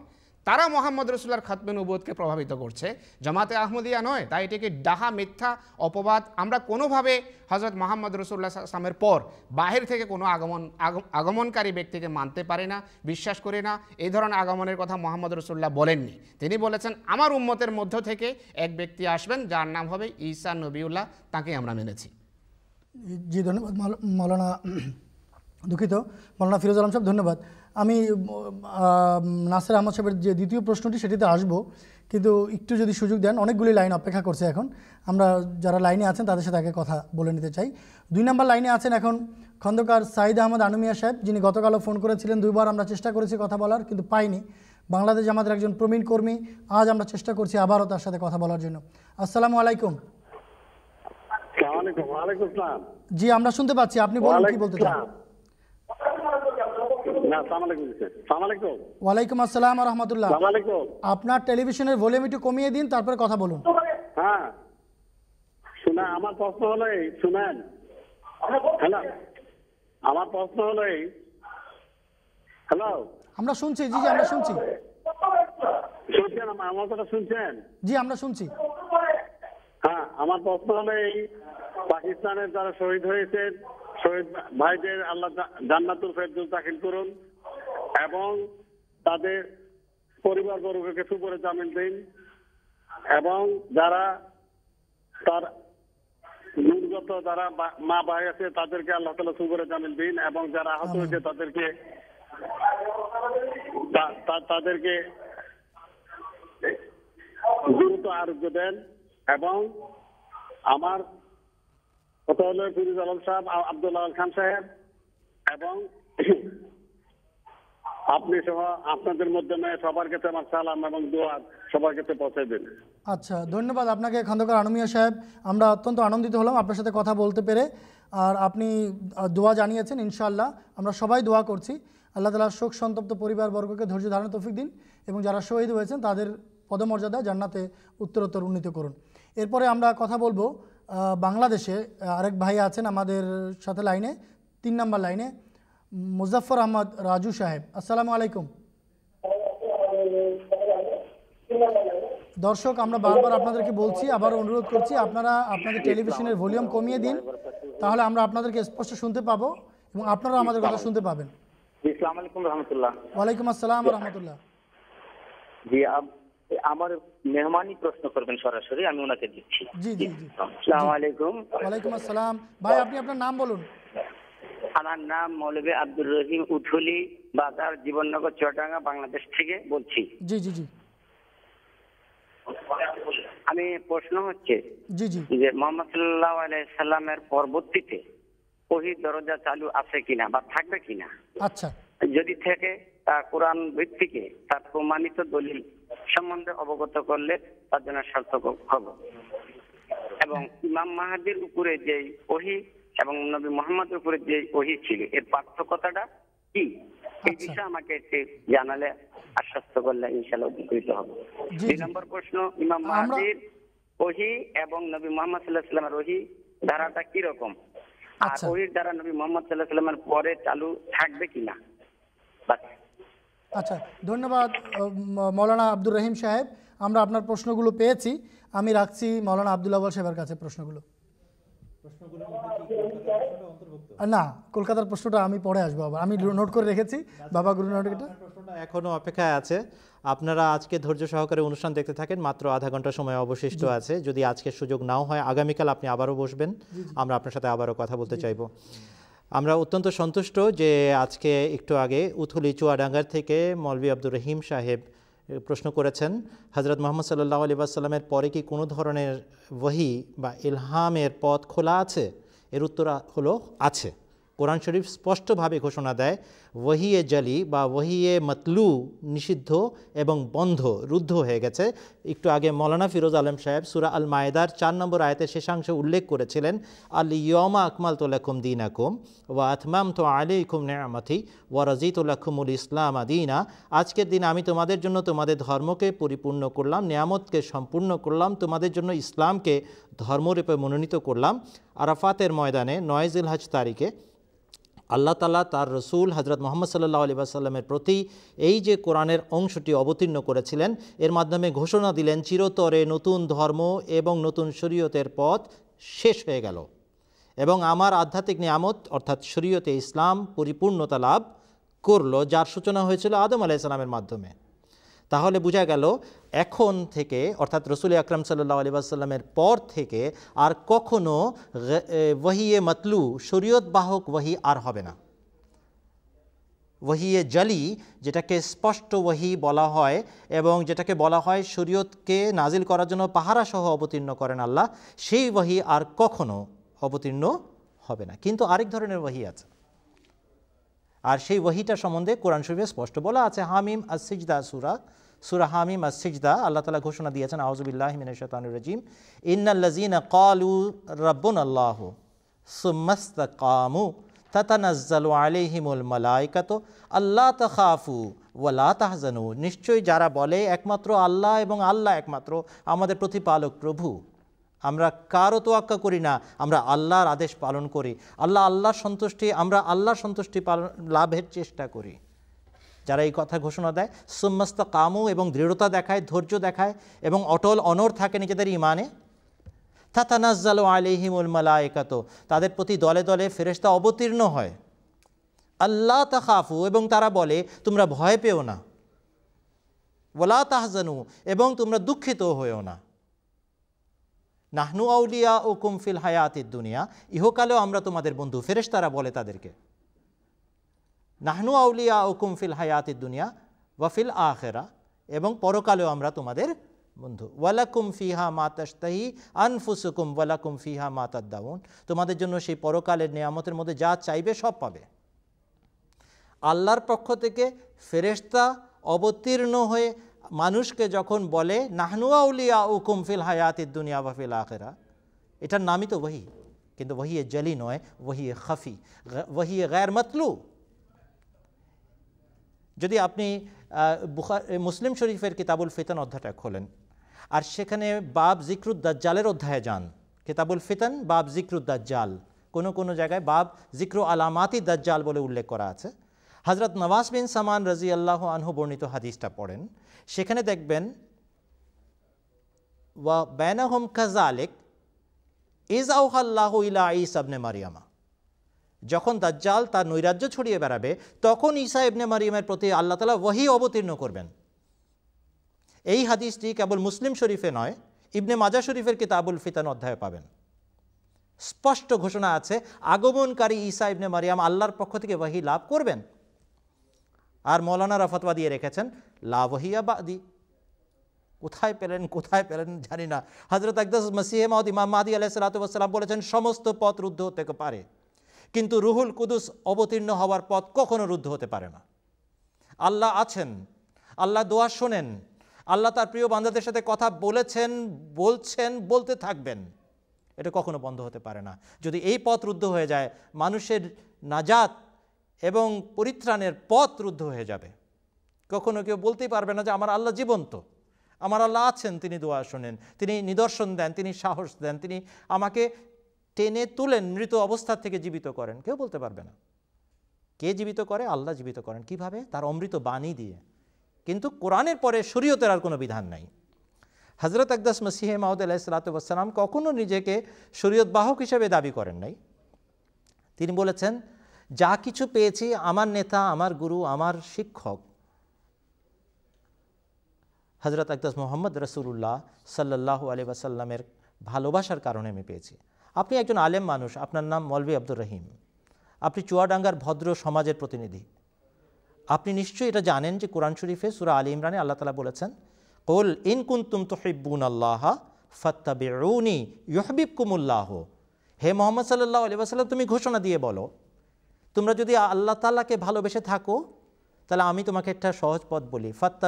তারা মোহাম্মদ রসুল্লার খাতমে নবুদকে প্রভাবিত করছে জামাতে আহমদিয়া নয় তাই এটিকে ডাহা মিথ্যা অপবাদ আমরা কোনোভাবে হজরত মোহাম্মদ রসুল্লাহ আসলামের পর বাহির থেকে কোনো আগমন আগমনকারী ব্যক্তিকে মানতে পারে না বিশ্বাস করি না এই ধরনের আগমনের কথা মোহাম্মদ রসুল্লাহ বলেননি তিনি বলেছেন আমার উম্মতের মধ্য থেকে এক ব্যক্তি আসবেন যার নাম হবে ঈসা নবীউল্লাহ তাকে আমরা মেনেছি জি ধন্যবাদ মৌলানা দুঃখিত মৌলানা ফিরোজ আলম সাহেব ধন্যবাদ আমি নাসের আহমদ সাহেবের যে দ্বিতীয় প্রশ্নটি সেটিতে আসব কিন্তু একটু যদি সুযোগ দেন অনেকগুলি লাইন অপেক্ষা করছে এখন আমরা যারা লাইনে আছেন তাদের সাথে আগে কথা বলে নিতে চাই দুই নম্বর লাইনে আছেন এখন খন্দকার সাইদ আহমদ আনুমিয়া সাহেব যিনি গতকালও ফোন করেছিলেন দুইবার আমরা চেষ্টা করেছি কথা বলার কিন্তু পাইনি বাংলাদেশ আমাদের একজন প্রবীণ কর্মী আজ আমরা চেষ্টা করছি আবারও তার সাথে কথা বলার জন্য আসসালামু আলাইকুম জি আমরা শুনতে পাচ্ছি আপনি বলুন কি বলতে চান ওয়ালাইকুম আসসালাম রহমতুল্লাহ আপনার টেলিভিশনের ভলিউম একটু কমিয়ে দিন তারপরে কথা বলুন হ্যাঁ। আমার প্রশ্ন হলো এই শুনেন হ্যালো আমার প্রশ্ন হলো এই হ্যালো আমরা শুনছি জি জি আমরা শুনছি শুনছেন আমার কথা শুনছেন জি আমরা শুনছি হ্যাঁ আমার প্রশ্ন হলো এই পাকিস্তানের যারা শহীদ হয়েছে শহীদ ভাইদের আল্লাহ জান্নাতুল ফেরদুল দাখিল করুন এবং তাদের পরিবার বর্গকে সুপরে জামিন দিন এবং যারা তার নির্গত যারা মা ভাই আছে তাদেরকে আল্লাহ তালা সুপরে জামিন দিন এবং যারা আহত হয়েছে তাদেরকে তাদেরকে গুরুত্ব আরোগ্য দেন এবং আমার কথা হলো ফিরুজ আলম সাহেব আবদুল্লাহ খান সাহেব এবং (clears throat) আপনি সহ আপনাদের মাধ্যমে সবার কাছে আমার সালাম এবং দোয়ার সবার কাছে পৌঁছে দিন আচ্ছা ধন্যবাদ আপনাকে খন্দকার আনমিয়া সাহেব আমরা অত্যন্ত আনন্দিত হলাম আপনার সাথে কথা বলতে পেরে আর আপনি দোয়া জানিয়েছেন ইনশাআল্লাহ আমরা সবাই দোয়া করছি আল্লাহ তালা শোক সন্তপ্ত পরিবারবর্গকে ধৈর্য ধারণ তৌফিক দিন এবং যারা শহীদ হয়েছেন তাদের পদমর্যাদা জান্নাতে উত্তরোত্তর উন্নীত করুন এরপরে আমরা কথা বলবো বাংলাদেশে আরেক ভাই আছেন আমাদের সাথে লাইনে তিন নম্বর লাইনে মুজাফর আহমদ রাজু সাহেব আসসালামু আলাইকুম দর্শক আমরা বারবার আপনাদেরকে বলছি আবার অনুরোধ করছি আপনারা আপনাদের টেলিভিশনের ভলিউম কমিয়ে দিন তাহলে আমরা আপনাদেরকে স্পষ্ট শুনতে পাবো এবং আপনারা আমাদের কথা শুনতে পাবেন ওয়ালাইকুম আসসালাম রহমতুল্লাহ জি আমার মেহমানই প্রশ্ন করবেন সরাসরি আমি ওনাকে দিচ্ছি জি জি আসসালামু আলাইকুম ওয়ালাইকুম আসসালাম ভাই আপনি আপনার নাম বলুন আমার নাম মৌলভী আব্দুর রহিম উথুলি বাজার জীবননগর চটাঙ্গা বাংলাদেশ থেকে বলছি জি জি জি আমি প্রশ্ন হচ্ছে জি জি যে মোহাম্মদ সাল্লাহ পরবর্তীতে ওহির দরজা চালু আছে কিনা বা থাকবে কিনা আচ্ছা যদি থেকে তা কোরআন ভিত্তিকে তার প্রমাণিত দলিল সম্বন্ধে অবগত করলে তার জন্য সার্থক হব এবং ইমাম মাহাদির উপরে যে ওহি এবং নবী মোহাম্মদের উপরে যে ওহি ছিল এর পার্থক্যতাটা কি এই আচ্ছা। বিষয়ে আমাকে একটু জানালে আশ্বস্ত করলে ইনশাল্লাহ উপকৃত হবে দুই নম্বর প্রশ্ন ইমাম মাহাদির ওহি এবং নবী মোহাম্মদ সাল্লাহ সাল্লামের ওহি ধারাটা কিরকম আর আচ্ছা। ওহির দ্বারা নবী মোহাম্মদ সাল্লাহ সাল্লামের পরে চালু থাকবে কিনা বাচ্চা আচ্ছা ধন্যবাদ মৌলানা আব্দুর রহিম সাহেব আমরা আপনার প্রশ্নগুলো পেয়েছি আমি রাখছি মৌলানা আবদুল্লাহ সাহেবের কাছে প্রশ্নগুলো না কলকাতার প্রশ্নটা আমি পরে আসবো আবার আমি আচ্ছা। নোট করে রেখেছি আচ্ছা, বাবা গুরু নাটকটা প্রশ্নটা এখনও অপেক্ষায় আছে আপনারা আজকে ধৈর্য সহকারে অনুষ্ঠান দেখতে থাকেন মাত্র আধা ঘন্টা সময় অবশিষ্ট আছে যদি আজকের সুযোগ নাও হয় আগামীকাল আপনি আবারও বসবেন আমরা আপনার সাথে আবারও কথা বলতে চাইবো আমরা অত্যন্ত সন্তুষ্ট যে আজকে একটু আগে উথুলি চুয়াডাঙ্গার থেকে মলবি আব্দুর রহিম সাহেব প্রশ্ন করেছেন হজরত মোহাম্মদ সাল্লাহ আলী আসাল্লামের পরে কি কোনো ধরনের ওহি বা ইলহামের পথ খোলা আছে এর উত্তর হলো আছে কোরআন শরীফ স্পষ্টভাবে ঘোষণা দেয় ওহিয়ে জালি বা ওহিয়ে মতলু নিষিদ্ধ এবং বন্ধ রুদ্ধ হয়ে গেছে একটু আগে মৌলানা ফিরোজ আলম সাহেব সুরা আল মায়েদার চার নম্বর আয়তের শেষাংশে উল্লেখ করেছিলেন আল ইয়মা আকমাল তোলাকুম দিন আকুম ওয়া আতমাম তো আলি ইকুম নেয়ামাথি ওয়া রাজিতুল্লাকুমুল ইসলাম আদিনা আজকের দিন আমি তোমাদের জন্য তোমাদের ধর্মকে পরিপূর্ণ করলাম নিয়ামতকে সম্পূর্ণ করলাম তোমাদের জন্য ইসলামকে ধর্মরূপে মনোনীত করলাম আরাফাতের ময়দানে নয় জিলহাজ তারিখে আল্লাহ তালা তার রসুল হজরত মোহাম্মদ সাল্লাহ আলী আসাল্লামের প্রতি এই যে কোরআনের অংশটি অবতীর্ণ করেছিলেন এর মাধ্যমে ঘোষণা দিলেন চিরতরে নতুন ধর্ম এবং নতুন শরীয়তের পথ শেষ হয়ে গেল এবং আমার আধ্যাত্মিক নিয়ামত অর্থাৎ শরীয়তে ইসলাম পরিপূর্ণতা লাভ করল যার সূচনা হয়েছিল আদম আলাইসালামের মাধ্যমে তাহলে বোঝা গেল এখন থেকে অর্থাৎ রসুল আকরাম সাল্লাহ আলিবাসাল্লামের পর থেকে আর কখনও ওহিয়ে মতলু শরীয়ত বাহক ওহি আর হবে না ওহিয়ে জালি যেটাকে স্পষ্ট ওহি বলা হয় এবং যেটাকে বলা হয় শরীয়তকে নাজিল করার জন্য পাহারা সহ অবতীর্ণ করেন আল্লাহ সেই ওহি আর কখনও অবতীর্ণ হবে না কিন্তু আরেক ধরনের ওহি আছে আর সেই ওহিটা সম্বন্ধে কোরআন শরীফে স্পষ্ট বলা আছে হামিম সিজদা সুরা সুরা হামিম সিজদা আল্লাহ তালা ঘোষণা দিয়েছেন আহজুবিল্লাহ মিনশাতান রাজিম ইন্নাল্লাজিনা কালু রব্বন আল্লাহ সুমস্তাকামু তাতানাজ্জালু আলিহিমুল মালাইকাত আল্লাহ তখাফু ওয়ালা তাহজানু নিশ্চয়ই যারা বলে একমাত্র আল্লাহ এবং আল্লাহ একমাত্র আমাদের প্রতিপালক প্রভু আমরা কারও তোয়াক্কা করি না আমরা আল্লাহর আদেশ পালন করি আল্লাহ আল্লাহর সন্তুষ্টি আমরা আল্লাহর সন্তুষ্টি পালন লাভের চেষ্টা করি যারা এই কথা ঘোষণা দেয় সুম্মস্ত কামু এবং দৃঢ়তা দেখায় ধৈর্য দেখায় এবং অটল অনর থাকে নিজেদের ইমানে থাতানাজ্জাল আলিহিমুল একাত তাদের প্রতি দলে দলে ফেরেস্তা অবতীর্ণ হয় আল্লাহ তাহাফু এবং তারা বলে তোমরা ভয় পেও না ওলা তাহজানু এবং তোমরা দুঃখিত হয়েও না নাহনু আউলিয়া ও কুমফিল হায়াতির দুনিয়া ইহকালেও আমরা তোমাদের বন্ধু ফেরেশ তারা বলে তাদেরকে নাহনু আউলিয়া ও কুমফিল হায়াতির দুনিয়া ওয়াফিল আখেরা এবং পরকালেও আমরা তোমাদের বন্ধু ওয়ালাকুম ফিহা মাতাস্তাহি আনফুসুকুম ওয়ালাকুম ফিহা দাউন তোমাদের জন্য সেই পরকালের নিয়ামতের মধ্যে যা চাইবে সব পাবে আল্লাহর পক্ষ থেকে ফেরেশতা অবতীর্ণ হয়ে মানুষকে যখন বলে নাহনুয়া উলিয়া উকুম ফিল হায়াতের দুনিয়া বা ফিল আখেরা এটার নামই তো ওহি কিন্তু ওহি জলি নয় ওহি খফি ওহি গ্যার মতলু যদি আপনি মুসলিম শরীফের কিতাবুল ফিতান অধ্যায়টা খোলেন আর সেখানে বাব জালের অধ্যায়ে যান কিতাবুল ফিতান বাব জাল কোনো কোনো জায়গায় বাব জিক্রু আলামাতি দাজ্জাল বলে উল্লেখ করা আছে হজরত নওয়াজ বিন সামান রাজি আল্লাহ আনহু বর্ণিত হাদিসটা পড়েন সেখানে দেখবেন ওয়া ব্যানাহম কাজা আলেক ইজ আউহাল্লাহ ইলা ইস আবনে মারিয়ামা যখন দাজ্জাল তার নৈরাজ্য ছড়িয়ে বেড়াবে তখন ঈসা ইবনে মারিয়ামের প্রতি আল্লাহ তালা ওয়াহি অবতীর্ণ করবেন এই হাদিসটি কেবল মুসলিম শরীফে নয় ইবনে মাজা শরীফের কিতাবুল ফিতান অধ্যায়ে পাবেন স্পষ্ট ঘোষণা আছে আগমনকারী ঈসা ইবনে মারিয়াম আল্লাহর পক্ষ থেকে ওয়াহি লাভ করবেন আর মৌলানারা ফতোয়া দিয়ে রেখেছেন লাভহিয়া বাদি কোথায় পেলেন কোথায় পেলেন জানি না হজরত আকদাস মসিহে মহদ ইমাম মাদি আলাহিসাল্লাম বলেছেন সমস্ত পথ রুদ্ধ হতে পারে কিন্তু রুহুল কুদুস অবতীর্ণ হওয়ার পথ কখনো রুদ্ধ হতে পারে না আল্লাহ আছেন আল্লাহ দোয়া শোনেন আল্লাহ তার প্রিয় বান্ধাদের সাথে কথা বলেছেন বলছেন বলতে থাকবেন এটা কখনো বন্ধ হতে পারে না যদি এই পথ রুদ্ধ হয়ে যায় মানুষের নাজাত এবং পরিত্রাণের পথ রুদ্ধ হয়ে যাবে কখনো কেউ বলতেই পারবে না যে আমার আল্লাহ জীবন্ত আমার আল্লাহ আছেন তিনি দোয়া শোনেন তিনি নিদর্শন দেন তিনি সাহস দেন তিনি আমাকে টেনে তুলেন মৃত অবস্থা থেকে জীবিত করেন কেউ বলতে পারবে না কে জীবিত করে আল্লাহ জীবিত করেন কিভাবে তার অমৃত বাণী দিয়ে কিন্তু কোরআনের পরে শরীয়তের আর কোনো বিধান নাই হজরত আকদাস মসিহে মাহদ আলাহিসাল্লাতাম কখনও নিজেকে শরীয়ত বাহক হিসেবে দাবি করেন নাই তিনি বলেছেন যা কিছু পেয়েছি আমার নেতা আমার গুরু আমার শিক্ষক হজরত আকদাস মোহাম্মদ রসুল্লাহ সাল্লাহু আলি ওয়াসাল্লামের ভালোবাসার কারণে আমি পেয়েছি আপনি একজন আলেম মানুষ আপনার নাম মলবি আব্দুর রহিম আপনি চুয়াডাঙ্গার ভদ্র সমাজের প্রতিনিধি আপনি নিশ্চয়ই এটা জানেন যে কোরআন শরীফে সুরা আলী ইমরানে আল্লাহ তালা বলেছেন কোল ইন কুন্তুম তোহিবুন আল্লাহ ফত্তাবি রৌনি ইহবিব কুমুল্লাহ হে মোহাম্মদ সাল্লাহ আলী তুমি ঘোষণা দিয়ে বলো তোমরা যদি আল্লাহ তাল্লাহকে ভালোবেসে থাকো তাহলে আমি তোমাকে একটা সহজ পথ বলি ফাত্তা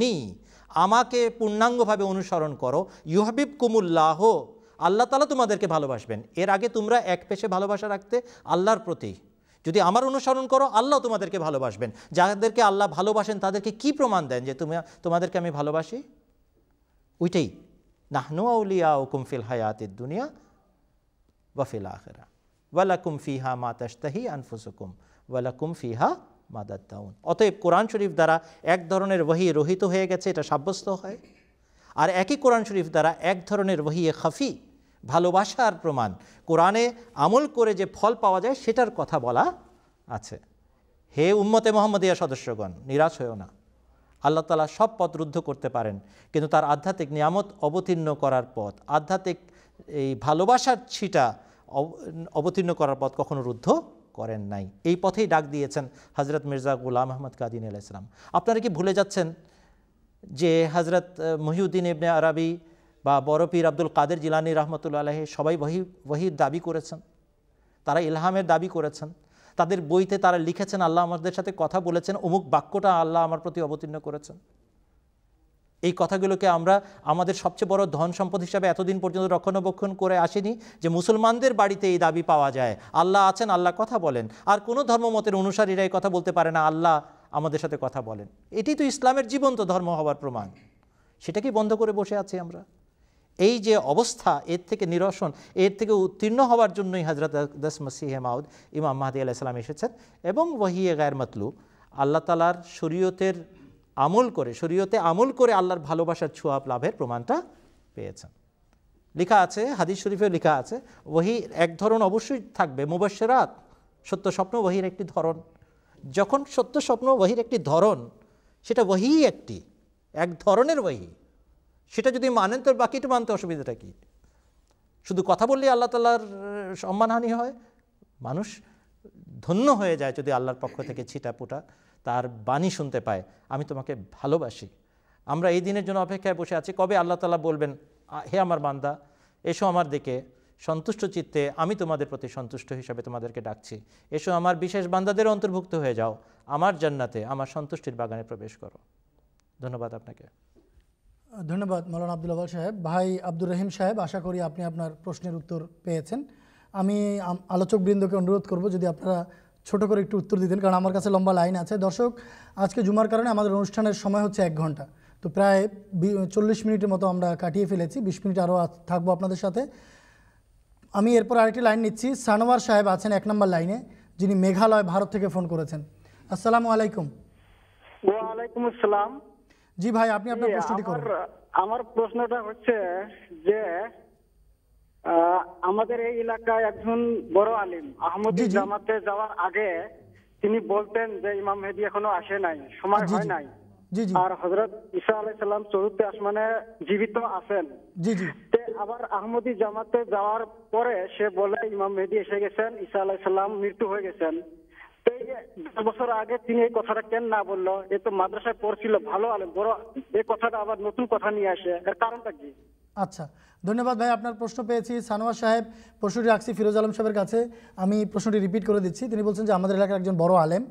নি আমাকে পূর্ণাঙ্গভাবে অনুসরণ করো ইউহাবিব কুমুল্লাহ আল্লাহ তালা তোমাদেরকে ভালোবাসবেন এর আগে তোমরা এক পেশে ভালোবাসা রাখতে আল্লাহর প্রতি যদি আমার অনুসরণ করো আল্লাহ তোমাদেরকে ভালোবাসবেন যাদেরকে আল্লাহ ভালোবাসেন তাদেরকে কি প্রমাণ দেন যে তুমি তোমাদেরকে আমি ভালোবাসি ওইটাই নাহনু আউলিয়া ও কুমফিল হায়াতের দুনিয়া বা ফিল আখেরা ওয়ালাকুম ফিহা মা তাস্তাহি আনফুসুকুম ওয়ালাকুম ফিহা মাদার দাউন অতএব কোরআন শরীফ দ্বারা এক ধরনের ওহি রহিত হয়ে গেছে এটা সাব্যস্ত হয় আর একই কোরআন শরীফ দ্বারা এক ধরনের ওহিয়ে খাফি ভালোবাসার প্রমাণ কোরআনে আমল করে যে ফল পাওয়া যায় সেটার কথা বলা আছে হে উম্মতে মোহাম্মদিয়া সদস্যগণ নিরাশ হয়েও না আল্লাহ তালা সব পথ রুদ্ধ করতে পারেন কিন্তু তার আধ্যাত্মিক নিয়ামত অবতীর্ণ করার পথ আধ্যাত্মিক এই ভালোবাসার ছিটা অবতীর্ণ করার পথ কখনো রুদ্ধ করেন নাই এই পথেই ডাক দিয়েছেন হজরত মির্জা গুলাম আহমদ কাদিন আলাহ ইসলাম আপনারা কি ভুলে যাচ্ছেন যে হজরত মহিউদ্দিন ইবনে আরবি বা পীর আব্দুল কাদের জিলানি আলাহে সবাই বহি বহির দাবি করেছেন তারা ইলহামের দাবি করেছেন তাদের বইতে তারা লিখেছেন আল্লাহ আমাদের সাথে কথা বলেছেন অমুক বাক্যটা আল্লাহ আমার প্রতি অবতীর্ণ করেছেন এই কথাগুলোকে আমরা আমাদের সবচেয়ে বড় ধন সম্পদ হিসাবে এতদিন পর্যন্ত রক্ষণাবেক্ষণ করে আসেনি যে মুসলমানদের বাড়িতে এই দাবি পাওয়া যায় আল্লাহ আছেন আল্লাহ কথা বলেন আর কোনো ধর্মমতের অনুসারীরা এই কথা বলতে পারে না আল্লাহ আমাদের সাথে কথা বলেন এটি তো ইসলামের জীবন্ত ধর্ম হওয়ার প্রমাণ কি বন্ধ করে বসে আছি আমরা এই যে অবস্থা এর থেকে নিরসন এর থেকে উত্তীর্ণ হওয়ার জন্যই হজরত দাস মাউদ ইমাম মাহাদি আলাহ সালাম এসেছেন এবং ওয়াহিয়ে গায়ের মতলু আল্লাহ তালার শরীয়তের আমল করে শরীয়তে আমল করে আল্লাহর ভালোবাসার ছোঁয়া লাভের প্রমাণটা পেয়েছেন লেখা আছে হাদিস শরীফেও লেখা আছে ওহি এক ধরন অবশ্যই থাকবে মুবাসেরাত সত্য স্বপ্ন ওহির একটি ধরন যখন সত্য স্বপ্ন ওহির একটি ধরন সেটা ওহি একটি এক ধরনের ওহি সেটা যদি মানেন তো বাকিটা মানতে অসুবিধাটা কি শুধু কথা বললে আল্লাহ তাল্লাহর সম্মানহানি হয় মানুষ ধন্য হয়ে যায় যদি আল্লাহর পক্ষ থেকে পোটা তার বাণী শুনতে পায় আমি তোমাকে ভালোবাসি আমরা এই দিনের জন্য অপেক্ষায় বসে আছি কবে আল্লাহ তালা বলবেন হে আমার বান্দা এসো আমার দিকে সন্তুষ্ট চিত্তে আমি তোমাদের প্রতি সন্তুষ্ট হিসাবে তোমাদেরকে ডাকছি এসো আমার বিশেষ বান্দাদের অন্তর্ভুক্ত হয়ে যাও আমার জান্নাতে আমার সন্তুষ্টির বাগানে প্রবেশ করো ধন্যবাদ আপনাকে ধন্যবাদ মৌলানা আবদুল্লাহ সাহেব ভাই আব্দুর রহিম সাহেব আশা করি আপনি আপনার প্রশ্নের উত্তর পেয়েছেন আমি আলোচকবৃন্দকে অনুরোধ করব যদি আপনারা ছোট করে একটু উত্তর দিতেন কারণ আমার কাছে লম্বা লাইন আছে দর্শক আজকে জুমার কারণে আমাদের অনুষ্ঠানের সময় হচ্ছে এক ঘন্টা তো প্রায় চল্লিশ মিনিটের মতো আমরা কাটিয়ে ফেলেছি বিশ মিনিট আরও থাকবো আপনাদের সাথে আমি এরপর আরেকটি লাইন নিচ্ছি সানোয়ার সাহেব আছেন এক নম্বর লাইনে যিনি মেঘালয় ভারত থেকে ফোন করেছেন আসসালামু আলাইকুম ওয়ালাইকুম আসসালাম জি ভাই আপনি আপনার প্রশ্নটি করুন আমার প্রশ্নটা হচ্ছে যে আমাদের এই এলাকায় একজন বড় আলিম আহমদ জামাতে যাওয়ার আগে তিনি বলতেন যে ইমাম মেহেদি এখনো আসে নাই সময় হয় নাই আর হজরত আলাহ সাল্লাম চতুর্থ আসমানে জীবিত আছেন আবার আহমদি জামাতে যাওয়ার পরে সে বলে ইমাম মেহেদি এসে গেছেন ঈসা সাল্লাম মৃত্যু হয়ে গেছেন বছর আগে তিনি এই কথাটা কেন না বললো এ তো মাদ্রাসায় পড়ছিল ভালো আলেম বড় এই কথাটা আবার নতুন কথা নিয়ে আসে এর কারণটা কি আচ্ছা ধন্যবাদ ভাই আপনার প্রশ্ন পেয়েছি সানোয়ার সাহেব প্রশ্নটি রাখছি ফিরোজ আলম সাহেবের কাছে আমি প্রশ্নটি রিপিট করে দিচ্ছি তিনি বলছেন যে আমাদের এলাকার একজন বড় আলেম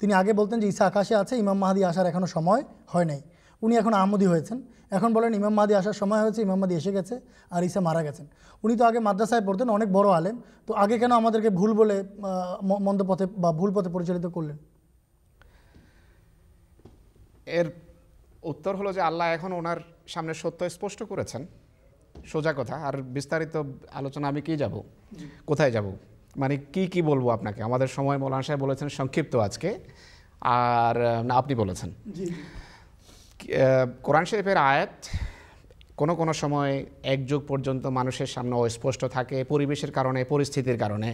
তিনি আগে বলতেন যে ইসা আকাশে আছে ইমাম মাহাদি আসার এখনও সময় হয় নাই উনি এখন আহমদি হয়েছেন এখন বলেন ইমাম মাহাদি আসার সময় হয়েছে ইমাম মাহাদি এসে গেছে আর ইসা মারা গেছেন উনি তো আগে মাদ্রাসায় পড়তেন অনেক বড় আলেম তো আগে কেন আমাদেরকে ভুল বলে মন্দ পথে বা ভুল পথে পরিচালিত করলেন এর উত্তর হলো যে আল্লাহ এখন ওনার সামনে সত্য স্পষ্ট করেছেন সোজা কথা আর বিস্তারিত আলোচনা আমি কি যাব কোথায় যাব মানে কি কি বলবো আপনাকে আমাদের সময় মৌলানা সাহেব বলেছেন সংক্ষিপ্ত আজকে আর না আপনি বলেছেন কোরআন শরীফের আয়াত কোনো কোনো সময় এক যুগ পর্যন্ত মানুষের সামনে অস্পষ্ট থাকে পরিবেশের কারণে পরিস্থিতির কারণে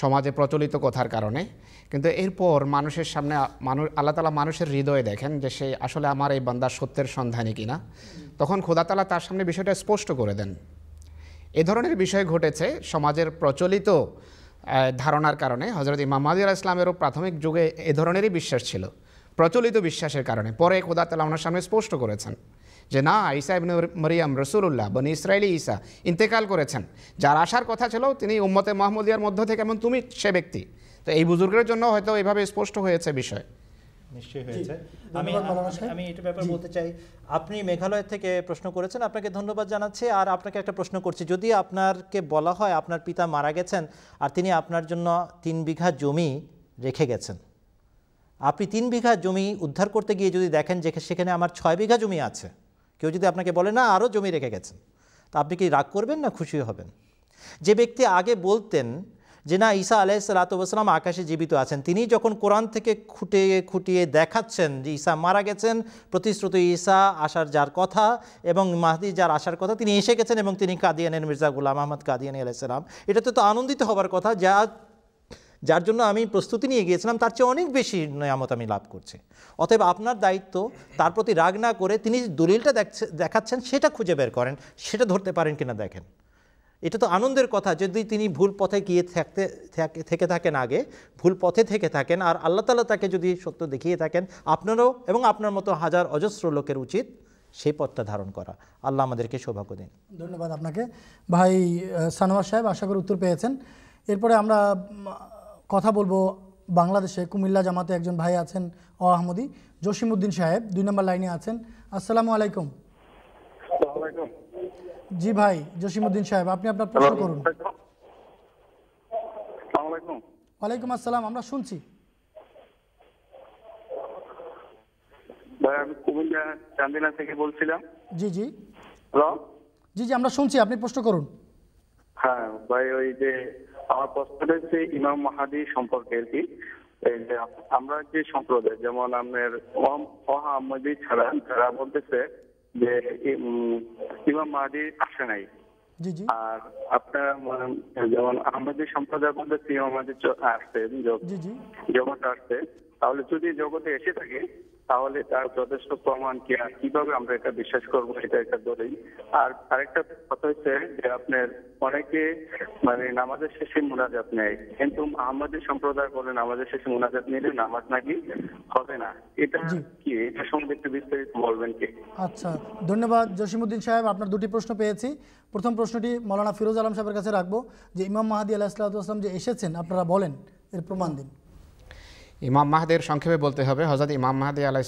সমাজে প্রচলিত কথার কারণে কিন্তু এরপর মানুষের সামনে মানুষ আল্লাহ তালা মানুষের হৃদয়ে দেখেন যে সে আসলে আমার এই বান্দার সত্যের সন্ধানী কিনা তখন খোদাতালা তার সামনে বিষয়টা স্পষ্ট করে দেন এ ধরনের বিষয় ঘটেছে সমাজের প্রচলিত ধারণার কারণে হজরত ইমাম ইসলামেরও প্রাথমিক যুগে এ ধরনেরই বিশ্বাস ছিল প্রচলিত বিশ্বাসের কারণে পরে খোদা তালা ওনার সামনে স্পষ্ট করেছেন যে না ঈসা ইবনে মরিয়াম রসুল্লাহ বনি ইসরায়েলি ঈসা ইন্তেকাল করেছেন যার আসার কথা ছিল তিনি উম্মতে মাহমুদিয়ার মধ্য থেকে এমন তুমি সে ব্যক্তি তো এই বুজুর্গের জন্য হয়তো এইভাবে স্পষ্ট হয়েছে বিষয় নিশ্চয়ই হয়েছে আমি আমি ব্যাপার বলতে চাই আপনি মেঘালয় থেকে প্রশ্ন করেছেন আপনাকে ধন্যবাদ জানাচ্ছি আর আপনাকে একটা প্রশ্ন করছি যদি আপনারকে বলা হয় আপনার পিতা মারা গেছেন আর তিনি আপনার জন্য তিন বিঘা জমি রেখে গেছেন আপনি তিন বিঘা জমি উদ্ধার করতে গিয়ে যদি দেখেন যে সেখানে আমার ছয় বিঘা জমি আছে কেউ যদি আপনাকে বলে না আরও জমি রেখে গেছেন তা আপনি কি রাগ করবেন না খুশি হবেন যে ব্যক্তি আগে বলতেন যে না ঈসা আলাহ সালাতাম আকাশে জীবিত আছেন তিনি যখন কোরআন থেকে খুঁটিয়ে খুঁটিয়ে দেখাচ্ছেন যে ঈসা মারা গেছেন প্রতিশ্রুত ঈসা আসার যার কথা এবং মাহদি যার আসার কথা তিনি এসে গেছেন এবং তিনি কাদিয়ানের মির্জা গুলাম আহমদ কাদিয়ানি আলাইসালাম এটাতে তো আনন্দিত হবার কথা যা যার জন্য আমি প্রস্তুতি নিয়ে গিয়েছিলাম তার চেয়ে অনেক বেশি নিয়ামত আমি লাভ করছি অতএব আপনার দায়িত্ব তার প্রতি রাগ না করে তিনি দলিলটা দেখাচ্ছেন সেটা খুঁজে বের করেন সেটা ধরতে পারেন কিনা দেখেন এটা তো আনন্দের কথা যদি তিনি ভুল পথে গিয়ে থাকতে থেকে থাকেন আগে ভুল পথে থেকে থাকেন আর আল্লাহ তালা তাকে যদি সত্য দেখিয়ে থাকেন আপনারও এবং আপনার মতো হাজার অজস্র লোকের উচিত সেই পথটা ধারণ করা আল্লাহ আমাদেরকে সৌভাগ্য দিন ধন্যবাদ আপনাকে ভাই সানোয়ার সাহেব আশা করি উত্তর পেয়েছেন এরপরে আমরা কথা বলবো বাংলাদেশে কুমিল্লা জামাতে একজন ভাই আছেন ও আহমদি জসিমউদ্দিন সাহেব দুই নম্বর লাইনে আছেন আসসালামু আলাইকুম জি ভাই জসিমউদ্দিন সাহেব আপনি আপনার প্রশ্ন করুন ওয়ালাইকুম আসসালাম আমরা শুনছি জি জি জি জি আমরা শুনছি আপনি প্রশ্ন করুন হ্যাঁ ভাই ওই যে আমার প্রশ্ন হচ্ছে ইমাম মাহাদি সম্পর্কে আর কি আমরা যে সম্প্রদায় যেমন আপনার অহাম্মদি ছাড়া তারা বলতেছে যে ইমাম মাহাদি আসে নাই আর আপনার যেমন আমাদের সম্প্রদায় বলতে ইমাম মাহাদি আসছে জগৎ আসছে তাহলে যদি জগতে এসে থাকে তাহলে তার যথেষ্ট প্রমাণ কি আর কিভাবে আমরা এটা বিশ্বাস করবো এটা একটা দলিল আর আরেকটা কথা হচ্ছে যে আপনার অনেকে মানে নামাজের শেষে মুনাজাত নেয় কিন্তু আমাদের সম্প্রদায় বলে নামাজের শেষে মুনাজাত নিলে নামাজ নাকি হবে না এটা কি এটা সম্বন্ধে একটু বিস্তারিত বলবেন কি আচ্ছা ধন্যবাদ জসিমুদ্দিন সাহেব আপনার দুটি প্রশ্ন পেয়েছি প্রথম প্রশ্নটি মৌলানা ফিরোজ আলম সাহেবের কাছে রাখবো যে ইমাম মাহাদি আলাহ ইসলাম যে এসেছেন আপনারা বলেন এর প্রমাণ দিন ইমাম মাহাদের সংক্ষেপে বলতে হবে হজরত ইমাম মাহাদি আলাহ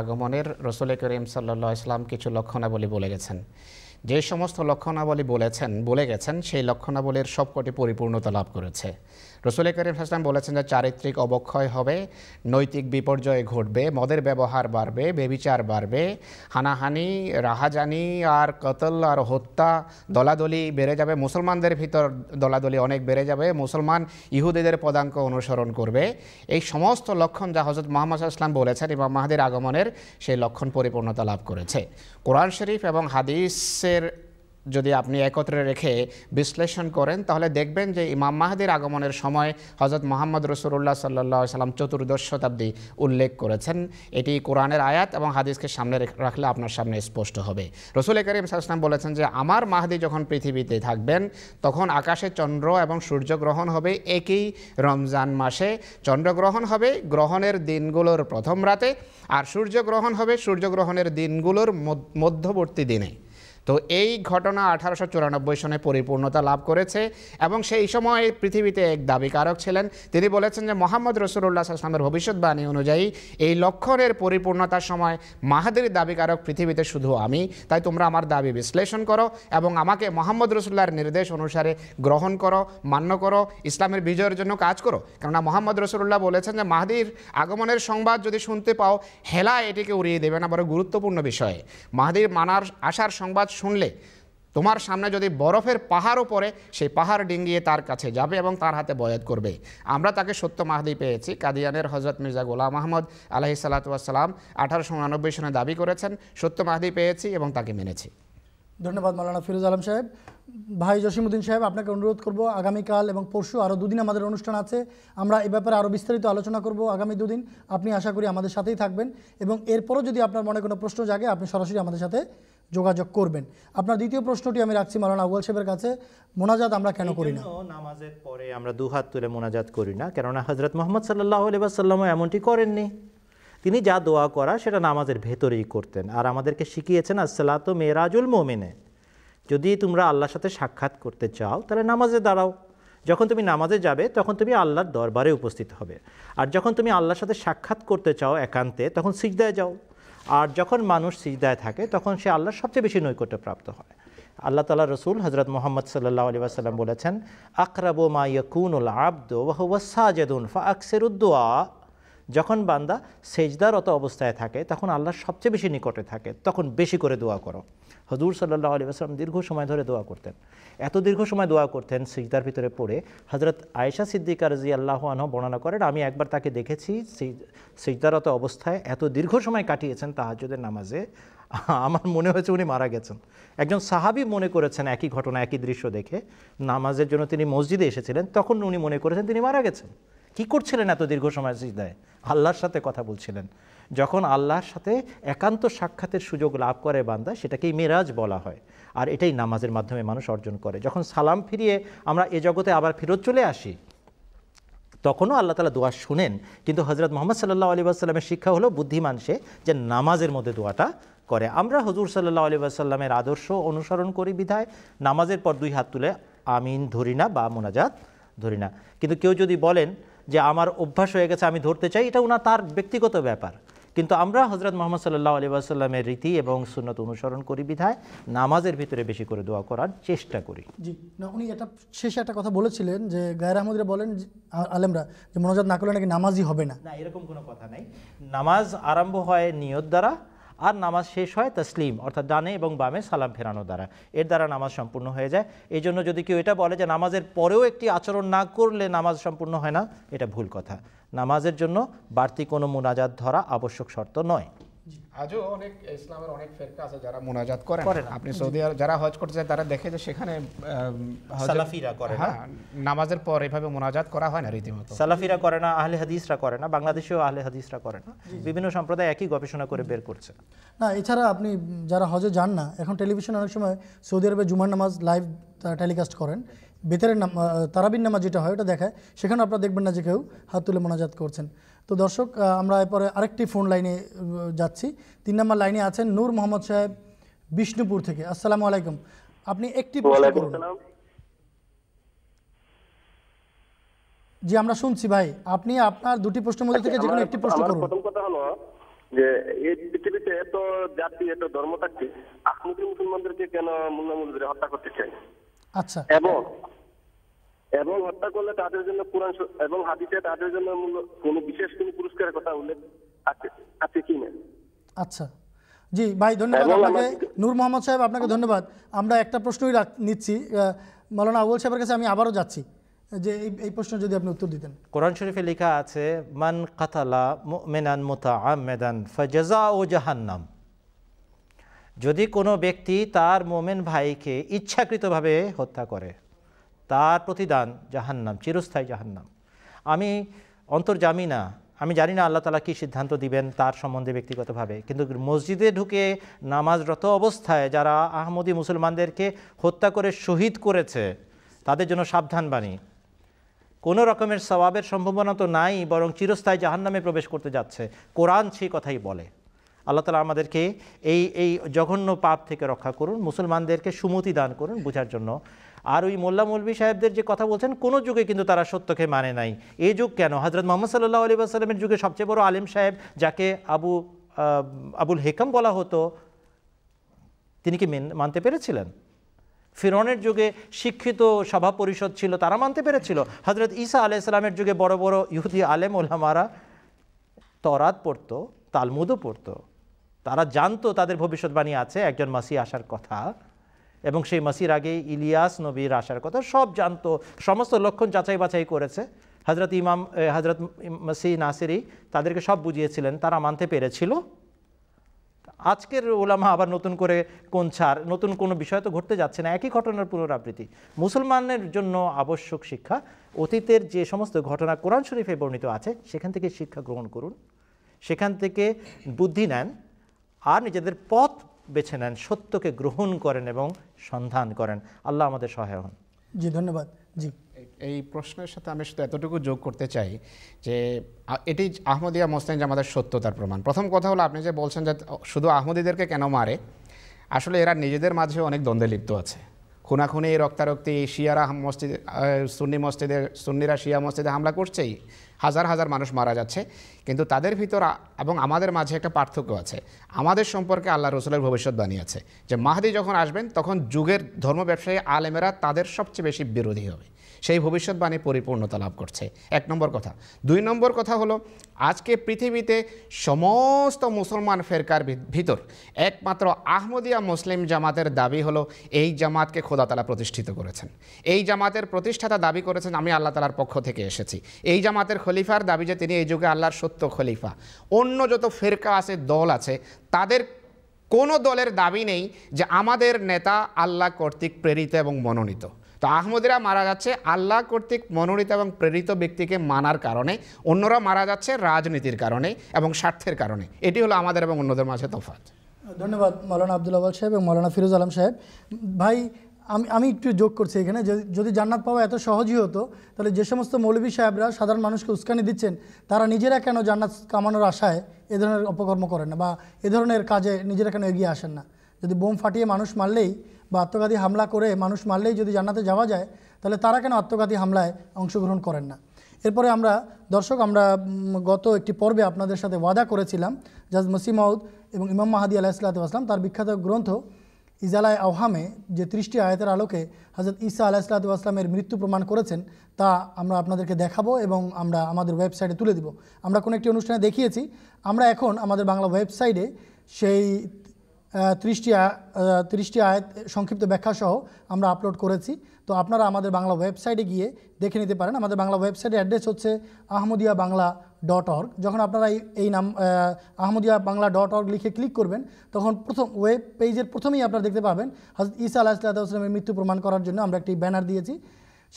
আগমনের রসুল করিম সাল্লা ইসলাম কিছু লক্ষণাবলী বলে গেছেন যে সমস্ত লক্ষণাবলী বলেছেন বলে গেছেন সেই লক্ষণাবলীর সবকটি পরিপূর্ণতা লাভ করেছে রসুল করিম হাসলাম বলেছেন যে চারিত্রিক অবক্ষয় হবে নৈতিক বিপর্যয় ঘটবে মদের ব্যবহার বাড়বে বেবিচার বাড়বে হানাহানি রাহাজানি আর কতল আর হত্যা দলাদলি বেড়ে যাবে মুসলমানদের ভিতর দলাদলি অনেক বেড়ে যাবে মুসলমান ইহুদিদের পদাঙ্ক অনুসরণ করবে এই সমস্ত লক্ষণ যা হজরত মোহাম্মদ ইসলাম বলেছেন ইমাম মাহাদের আগমনের সেই লক্ষণ পরিপূর্ণতা লাভ করেছে কোরআন শরীফ এবং হাদিসের যদি আপনি একত্রে রেখে বিশ্লেষণ করেন তাহলে দেখবেন যে ইমাম মাহাদির আগমনের সময় হজরত মোহাম্মদ রসুল্লাহ সাল্লা সাল্লাম চতুর্দশ শতাব্দী উল্লেখ করেছেন এটি কোরআনের আয়াত এবং হাদিসকে সামনে রাখলে আপনার সামনে স্পষ্ট হবে রসুল করিম সাল্লাম বলেছেন যে আমার মাহাদি যখন পৃথিবীতে থাকবেন তখন আকাশে চন্দ্র এবং সূর্যগ্রহণ হবে একই রমজান মাসে চন্দ্রগ্রহণ হবে গ্রহণের দিনগুলোর প্রথম রাতে আর সূর্যগ্রহণ হবে সূর্যগ্রহণের দিনগুলোর মধ্যবর্তী দিনে তো এই ঘটনা আঠারোশো চুরানব্বই সনে পরিপূর্ণতা লাভ করেছে এবং সেই সময় পৃথিবীতে এক দাবিকারক ছিলেন তিনি বলেছেন যে মোহাম্মদ রসুল্লাহ আসলামের ভবিষ্যৎবাণী অনুযায়ী এই লক্ষণের পরিপূর্ণতার সময় মাহাদির দাবিকারক পৃথিবীতে শুধু আমি তাই তোমরা আমার দাবি বিশ্লেষণ করো এবং আমাকে মোহাম্মদ রসুল্লাহর নির্দেশ অনুসারে গ্রহণ করো মান্য করো ইসলামের বিজয়ের জন্য কাজ করো কেননা মোহাম্মদ রসুল্লাহ বলেছেন যে মাহাদির আগমনের সংবাদ যদি শুনতে পাও হেলা এটিকে উড়িয়ে দেবে না বড় গুরুত্বপূর্ণ বিষয় মাহাদির মানার আসার সংবাদ শুনলে তোমার সামনে যদি বরফের পাহাড়ও ওপরে সেই পাহাড় ডিঙ্গিয়ে তার কাছে যাবে এবং তার হাতে বয়াত করবে আমরা তাকে সত্য মাহদি পেয়েছি কাদিয়ানের হজরত মির্জা গোলাম আহমদ আলহি সাল্লাতুয়াসাল্লাম আঠারোশো উনানব্বই সনে দাবি করেছেন সত্য মাহদি পেয়েছি এবং তাকে মেনেছি ধন্যবাদ মালানা ফিরোজ আলম সাহেব ভাই জসিমুদ্দিন সাহেব আপনাকে অনুরোধ করব আগামীকাল এবং পরশু আরও দুদিন আমাদের অনুষ্ঠান আছে আমরা এ ব্যাপারে আরও বিস্তারিত আলোচনা করব আগামী দুদিন আপনি আশা করি আমাদের সাথেই থাকবেন এবং এরপরও যদি আপনার মনে কোনো প্রশ্ন জাগে আপনি সরাসরি আমাদের সাথে যোগাযোগ করবেন আপনার দ্বিতীয় প্রশ্নটি আমি রাখছি মালানা আউয়াল সাহেবের কাছে মোনাজাত আমরা কেন করি না নামাজের পরে আমরা দুহাত তুলে মোনাজাত করি না কেননা হজরত মোহাম্মদ সাল্লাহ আলিবাসাল্লামও এমনটি করেননি তিনি যা দোয়া করা সেটা নামাজের ভেতরেই করতেন আর আমাদেরকে শিখিয়েছেন আসসালাতো মেয়েরাজুল মোমেনে যদি তোমরা আল্লাহর সাথে সাক্ষাৎ করতে চাও তাহলে নামাজে দাঁড়াও যখন তুমি নামাজে যাবে তখন তুমি আল্লাহর দরবারে উপস্থিত হবে আর যখন তুমি আল্লাহর সাথে সাক্ষাৎ করতে চাও একান্তে তখন সিজদায় যাও আর যখন মানুষ সিজদায় থাকে তখন সে আল্লাহর সবচেয়ে বেশি প্রাপ্ত হয় আল্লাহ তালা রসুল হজরত মোহাম্মদ সাল্লাহ আলী আসাল্লাম বলেছেন আকরাবো মা ইয়কুনুল আব্দ ওয়াহ সাজেদুন ফা উদ্দোয়া যখন বান্দা সেজদারত অবস্থায় থাকে তখন আল্লাহ সবচেয়ে বেশি নিকটে থাকে তখন বেশি করে দোয়া করো হজুর সাল্লাহ আলী আসলাম দীর্ঘ সময় ধরে দোয়া করতেন এত দীর্ঘ সময় দোয়া করতেন সিজদার ভিতরে পড়ে হজরত আয়েশা সিদ্দিকার জি আল্লাহ আনহ বর্ণনা করেন আমি একবার তাকে দেখেছি সিজদারত অবস্থায় এত দীর্ঘ সময় কাটিয়েছেন তাহাজুদের নামাজে আমার মনে হয়েছে উনি মারা গেছেন একজন সাহাবি মনে করেছেন একই ঘটনা একই দৃশ্য দেখে নামাজের জন্য তিনি মসজিদে এসেছিলেন তখন উনি মনে করেছেন তিনি মারা গেছেন কি করছিলেন এত দীর্ঘ সময় সিদ্ধায় আল্লাহর সাথে কথা বলছিলেন যখন আল্লাহর সাথে একান্ত সাক্ষাতের সুযোগ লাভ করে বান্দা সেটাকেই মেরাজ বলা হয় আর এটাই নামাজের মাধ্যমে মানুষ অর্জন করে যখন সালাম ফিরিয়ে আমরা এ জগতে আবার ফেরত চলে আসি তখনও আল্লাহ তালা দোয়া শুনেন কিন্তু হজরত মোহাম্মদ সাল্লাহ আলী আসসালামের শিক্ষা হলো বুদ্ধিমান সে যে নামাজের মধ্যে দোয়াটা করে আমরা হজুর সাল্লাহ আলি আসাল্লামের আদর্শ অনুসরণ করি বিধায় নামাজের পর দুই হাত তুলে আমিন ধরি না বা মোনাজাত ধরি না কিন্তু কেউ যদি বলেন যে আমার অভ্যাস হয়ে গেছে আমি ধরতে চাই এটা ওনা তার ব্যক্তিগত ব্যাপার কিন্তু আমরা হজরত মোহাম্মদ সাল্লাহ আলী আসাল্লামের রীতি এবং সুন্নত অনুসরণ করি বিধায় নামাজের ভিতরে বেশি করে দোয়া করার চেষ্টা করি জি না উনি এটা শেষে একটা কথা বলেছিলেন যে গায়ের আহমদরা বলেন আলেমরা যে মনোজাত না করলে নাকি নামাজই হবে না না এরকম কোনো কথা নাই নামাজ আরম্ভ হয় নিয়ত দ্বারা আর নামাজ শেষ হয় তসলিম অর্থাৎ ডানে এবং বামে সালাম ফেরানো দ্বারা এর দ্বারা নামাজ সম্পূর্ণ হয়ে যায় এই জন্য যদি কেউ এটা বলে যে নামাজের পরেও একটি আচরণ না করলে নামাজ সম্পূর্ণ হয় না এটা ভুল কথা নামাজের জন্য বাড়তি কোনো মোনাজাত ধরা আবশ্যক শর্ত নয় আজও অনেক ইসলামের অনেক ফেরকা আছে যারা মোনাজাত করে আপনি সৌদি আর যারা হজ করতে যায় তারা দেখে যে সেখানে সালাফিরা করে না হ্যাঁ, নামাজের পর এভাবে মোনাজাত করা হয় না রীতিমতো সালাফিরা করে না আহলে হাদিসরা করে না বাংলাদেশেও আহলে হাদিসরা করে না বিভিন্ন সম্প্রদায় একই গবেষণা করে বের করছে না এছাড়া আপনি যারা হজে যান না এখন টেলিভিশন অনেক সময় সৌদি আরবে জুমার নামাজ লাইভ তারা টেলিকাস্ট করেন বেতারের নাম তারাবিন নামাজ যেটা হয় ওটা দেখায় সেখানে আপনারা দেখবেন না যে কেউ হাত তুলে মোনাজাত করছেন তো দর্শক আমরা এরপরে আরেকটি ফোন লাইনে যাচ্ছি তিন নম্বর লাইনে আছেন নূর মোহাম্মদ সাহেব বিষ্ণুপুর থেকে আসসালামু আলাইকুম আপনি একটি প্রশ্ন করুন জি আমরা শুনছি ভাই আপনি আপনার দুটি প্রশ্নের মধ্যে আচ্ছা, থেকে যেকোনো একটি প্রশ্ন করুন প্রথম কথা হলো যে এই পৃথিবীতে এত জাতি এত মুসলমানদেরকে কেন হত্যা করতে চাই আচ্ছা এবং এবং হত্যা করলে তাদের জন্য কোরআন এবং হাদিসে তাদের জন্য কোনো বিশেষ কোনো পুরস্কারের কথা উল্লেখ আছে আছে কি না আচ্ছা জি ভাই ধন্যবাদ আপনাকে নূর মোহাম্মদ সাহেব আপনাকে ধন্যবাদ আমরা একটা প্রশ্নই নিচ্ছি মৌলানা আবুল সাহেবের কাছে আমি আবারও যাচ্ছি যে এই এই প্রশ্ন যদি আপনি উত্তর দিতেন কোরআন শরীফে লেখা আছে মান কাতালা মুমিনান মোতা আমেদান জাহান্নাম যদি কোনো ব্যক্তি তার মুমিন ভাইকে ইচ্ছাকৃতভাবে হত্যা করে তার প্রতিদান জাহান্নাম চিরস্থায়ী জাহান্নাম আমি অন্তর্জামি না আমি জানি না আল্লাহ তালা কী সিদ্ধান্ত দিবেন তার সম্বন্ধে ব্যক্তিগতভাবে কিন্তু মসজিদে ঢুকে নামাজরত অবস্থায় যারা আহমদি মুসলমানদেরকে হত্যা করে শহীদ করেছে তাদের জন্য সাবধান বাণী কোনো রকমের স্বভাবের সম্ভাবনা তো নাই বরং চিরস্থায়ী জাহান্নামে প্রবেশ করতে যাচ্ছে কোরআন সেই কথাই বলে আল্লাহ তালা আমাদেরকে এই এই জঘন্য পাপ থেকে রক্ষা করুন মুসলমানদেরকে সুমতি দান করুন বোঝার জন্য আর ওই মোল্লা মৌলী সাহেবদের যে কথা বলছেন কোনো যুগে কিন্তু তারা সত্যকে মানে নাই এই যুগ কেন হজরত মোহাম্মদ সাল্লাহ আলী আসালামের যুগে সবচেয়ে বড় আলেম সাহেব যাকে আবু আবুল হেকাম বলা হতো তিনি কি মানতে পেরেছিলেন ফিরনের যুগে শিক্ষিত সভা পরিষদ ছিল তারা মানতে পেরেছিল হজরত ঈসা আলি ইসলামের যুগে বড় বড় ইহুদি আলেম ওলামারা তরাত পড়ত তালমুদও পড়তো তারা জানতো তাদের ভবিষ্যৎবাণী আছে একজন মাসি আসার কথা এবং সেই মাসির আগে ইলিয়াস নবীর আসার কথা সব জানতো সমস্ত লক্ষণ যাচাই বাছাই করেছে হজরত ইমাম হজরত মাসি নাসিরি তাদেরকে সব বুঝিয়েছিলেন তারা মানতে পেরেছিল আজকের ওলামা আবার নতুন করে কোন ছাড় নতুন কোনো বিষয় তো ঘটতে যাচ্ছে না একই ঘটনার পুনরাবৃত্তি মুসলমানের জন্য আবশ্যক শিক্ষা অতীতের যে সমস্ত ঘটনা কোরআন শরীফে বর্ণিত আছে সেখান থেকে শিক্ষা গ্রহণ করুন সেখান থেকে বুদ্ধি নেন আর নিজেদের পথ বেছে নেন সত্যকে গ্রহণ করেন এবং সন্ধান করেন আল্লাহ আমাদের সহায় হন জি ধন্যবাদ জি এই প্রশ্নের সাথে আমি শুধু এতটুকু যোগ করতে চাই যে এটি আহমদিয়া মোস্তাইন জামাতের সত্যতার প্রমাণ প্রথম কথা হলো আপনি যে বলছেন যে শুধু আহমদীদেরকে কেন মারে আসলে এরা নিজেদের মাঝে অনেক দ্বন্দ্বে লিপ্ত আছে খুনাখুনি রক্তারক্তি শিয়ারা মসজিদ সুন্নি মসজিদে সুন্নিরা শিয়া মসজিদে হামলা করছেই হাজার হাজার মানুষ মারা যাচ্ছে কিন্তু তাদের ভিতর এবং আমাদের মাঝে একটা পার্থক্য আছে আমাদের সম্পর্কে আল্লাহ রসুলের ভবিষ্যৎবাণী আছে যে মাহাদি যখন আসবেন তখন যুগের ধর্ম ব্যবসায়ী আলেমেরা তাদের সবচেয়ে বেশি বিরোধী হবে সেই ভবিষ্যৎবাণী পরিপূর্ণতা লাভ করছে এক নম্বর কথা দুই নম্বর কথা হলো আজকে পৃথিবীতে সমস্ত মুসলমান ফেরকার ভিতর একমাত্র আহমদিয়া মুসলিম জামাতের দাবি হলো এই জামাতকে খোদাতালা প্রতিষ্ঠিত করেছেন এই জামাতের প্রতিষ্ঠাতা দাবি করেছেন আমি আল্লাহ তালার পক্ষ থেকে এসেছি এই জামাতের খলিফার দাবি যে তিনি এই যুগে আল্লাহর সত্য খলিফা অন্য যত ফেরকা আছে দল আছে তাদের কোনো দলের দাবি নেই যে আমাদের নেতা আল্লাহ কর্তৃক প্রেরিত এবং মনোনীত তো আহমদিরা মারা যাচ্ছে আল্লাহ কর্তৃক মনোনীত এবং প্রেরিত ব্যক্তিকে মানার কারণে অন্যরা মারা যাচ্ছে রাজনীতির কারণে এবং স্বার্থের কারণে এটি হলো আমাদের এবং অন্যদের মাঝে তফাত ধন্যবাদ মৌলানা আবদুল্লাহ সাহেব এবং মৌলানা ফিরোজ আলম সাহেব ভাই আমি আমি একটু যোগ করছি এখানে যদি জান্নাত পাওয়া এত সহজই হতো তাহলে যে সমস্ত মৌলবী সাহেবরা সাধারণ মানুষকে উস্কানি দিচ্ছেন তারা নিজেরা কেন জান্নাত কামানোর আশায় এ ধরনের অপকর্ম করেন না বা এ ধরনের কাজে নিজেরা কেন এগিয়ে আসেন না যদি বোম ফাটিয়ে মানুষ মারলেই বা আত্মঘাতী হামলা করে মানুষ মারলেই যদি জান্নাতে যাওয়া যায় তাহলে তারা কেন আত্মঘাতী হামলায় অংশগ্রহণ করেন না এরপরে আমরা দর্শক আমরা গত একটি পর্বে আপনাদের সাথে ওয়াদা করেছিলাম জাজ মসিমাউদ এবং ইমাম মাহাদি আসলাম তার বিখ্যাত গ্রন্থ ইজালায় আহামে যে ত্রিশটি আয়তের আলোকে হজরত ইসা আসলামের মৃত্যু প্রমাণ করেছেন তা আমরা আপনাদেরকে দেখাবো এবং আমরা আমাদের ওয়েবসাইটে তুলে দিব আমরা কোনো একটি অনুষ্ঠানে দেখিয়েছি আমরা এখন আমাদের বাংলা ওয়েবসাইটে সেই ত্রিশটি ত্রিশটি আয়াত সংক্ষিপ্ত ব্যাখ্যাসহ আমরা আপলোড করেছি তো আপনারা আমাদের বাংলা ওয়েবসাইটে গিয়ে দেখে নিতে পারেন আমাদের বাংলা ওয়েবসাইটের অ্যাড্রেস হচ্ছে আহমদিয়া বাংলা ডট অর্গ যখন আপনারা এই নাম আহমদিয়া বাংলা ডট অর্গ লিখে ক্লিক করবেন তখন প্রথম ওয়েব পেজের প্রথমেই আপনারা দেখতে পাবেন হজরত ইসা আলাহিসামের মৃত্যু প্রমাণ করার জন্য আমরা একটি ব্যানার দিয়েছি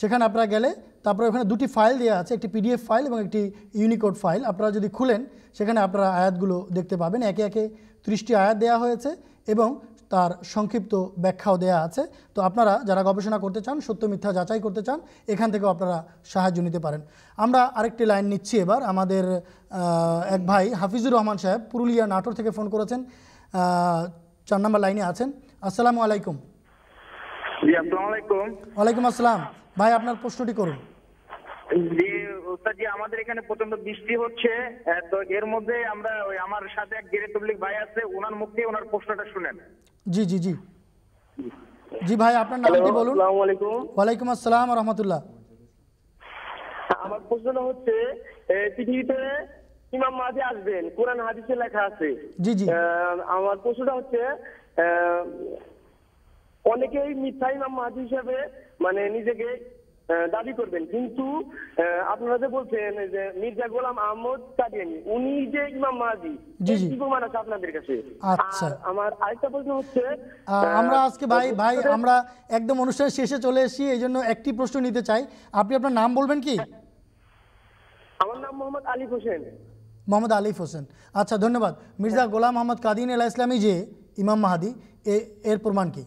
সেখানে আপনারা গেলে তারপরে ওখানে দুটি ফাইল দেওয়া আছে একটি পিডিএফ ফাইল এবং একটি ইউনিকোড ফাইল আপনারা যদি খুলেন সেখানে আপনারা আয়াতগুলো দেখতে পাবেন একে একে ত্রিশটি আয়াত দেওয়া হয়েছে এবং তার সংক্ষিপ্ত ব্যাখ্যাও দেয়া আছে তো আপনারা যারা গবেষণা করতে চান সত্য মিথ্যা যাচাই করতে চান এখান থেকেও আপনারা সাহায্য নিতে পারেন আমরা আরেকটি লাইন নিচ্ছি এবার আমাদের এক ভাই হাফিজুর রহমান সাহেব পুরুলিয়া নাটোর থেকে ফোন করেছেন চার নম্বর লাইনে আছেন আসসালাম আলাইকুম ওয়ালাইকুম আসসালাম ভাই আপনার প্রশ্নটি করুন জি আমাদের এখানে প্রচন্ড বৃষ্টি হচ্ছে তো এর মধ্যে আমরা ওই আমার সাথে এক গেরে ভাই আছে ওনার ওনার প্রশ্নটা শুনেন জি জি জি জি ভাই আপনার নাম কি বলুন আসসালামু আলাইকুম ওয়ালাইকুম আসসালাম ওয়া রাহমাতুল্লাহ আমার হচ্ছে পৃথিবীতে ইমাম মাদি আসবেন কোরআন হাদিসে লেখা আছে জি জি আমার প্রশ্নটা হচ্ছে অনেকেই মিথ্যা ইমাম মাহাদি হিসেবে মানে নিজেকে দাবি করবেন কিন্তু আপনারা যে বলছেন যে মির্জা গোলাম আহমদ কাদিয়ানি উনি যে ইমাম মাহাদি কি প্রমাণ আছে আপনাদের কাছে আচ্ছা আমার আরেকটা প্রশ্ন হচ্ছে আমরা আজকে ভাই ভাই আমরা একদম অনুষ্ঠান শেষে চলে এসেছি এই জন্য একটি প্রশ্ন নিতে চাই আপনি আপনার নাম বলবেন কি আমার নাম মোহাম্মদ আলিফ হোসেন মোহাম্মদ আলিফ হোসেন আচ্ছা ধন্যবাদ মির্জা হ্যাঁ। গোলাম মোহাম্মদ কাদিন এলা ইসলামী যে ইমাম মাহাদি এর প্রমাণ কি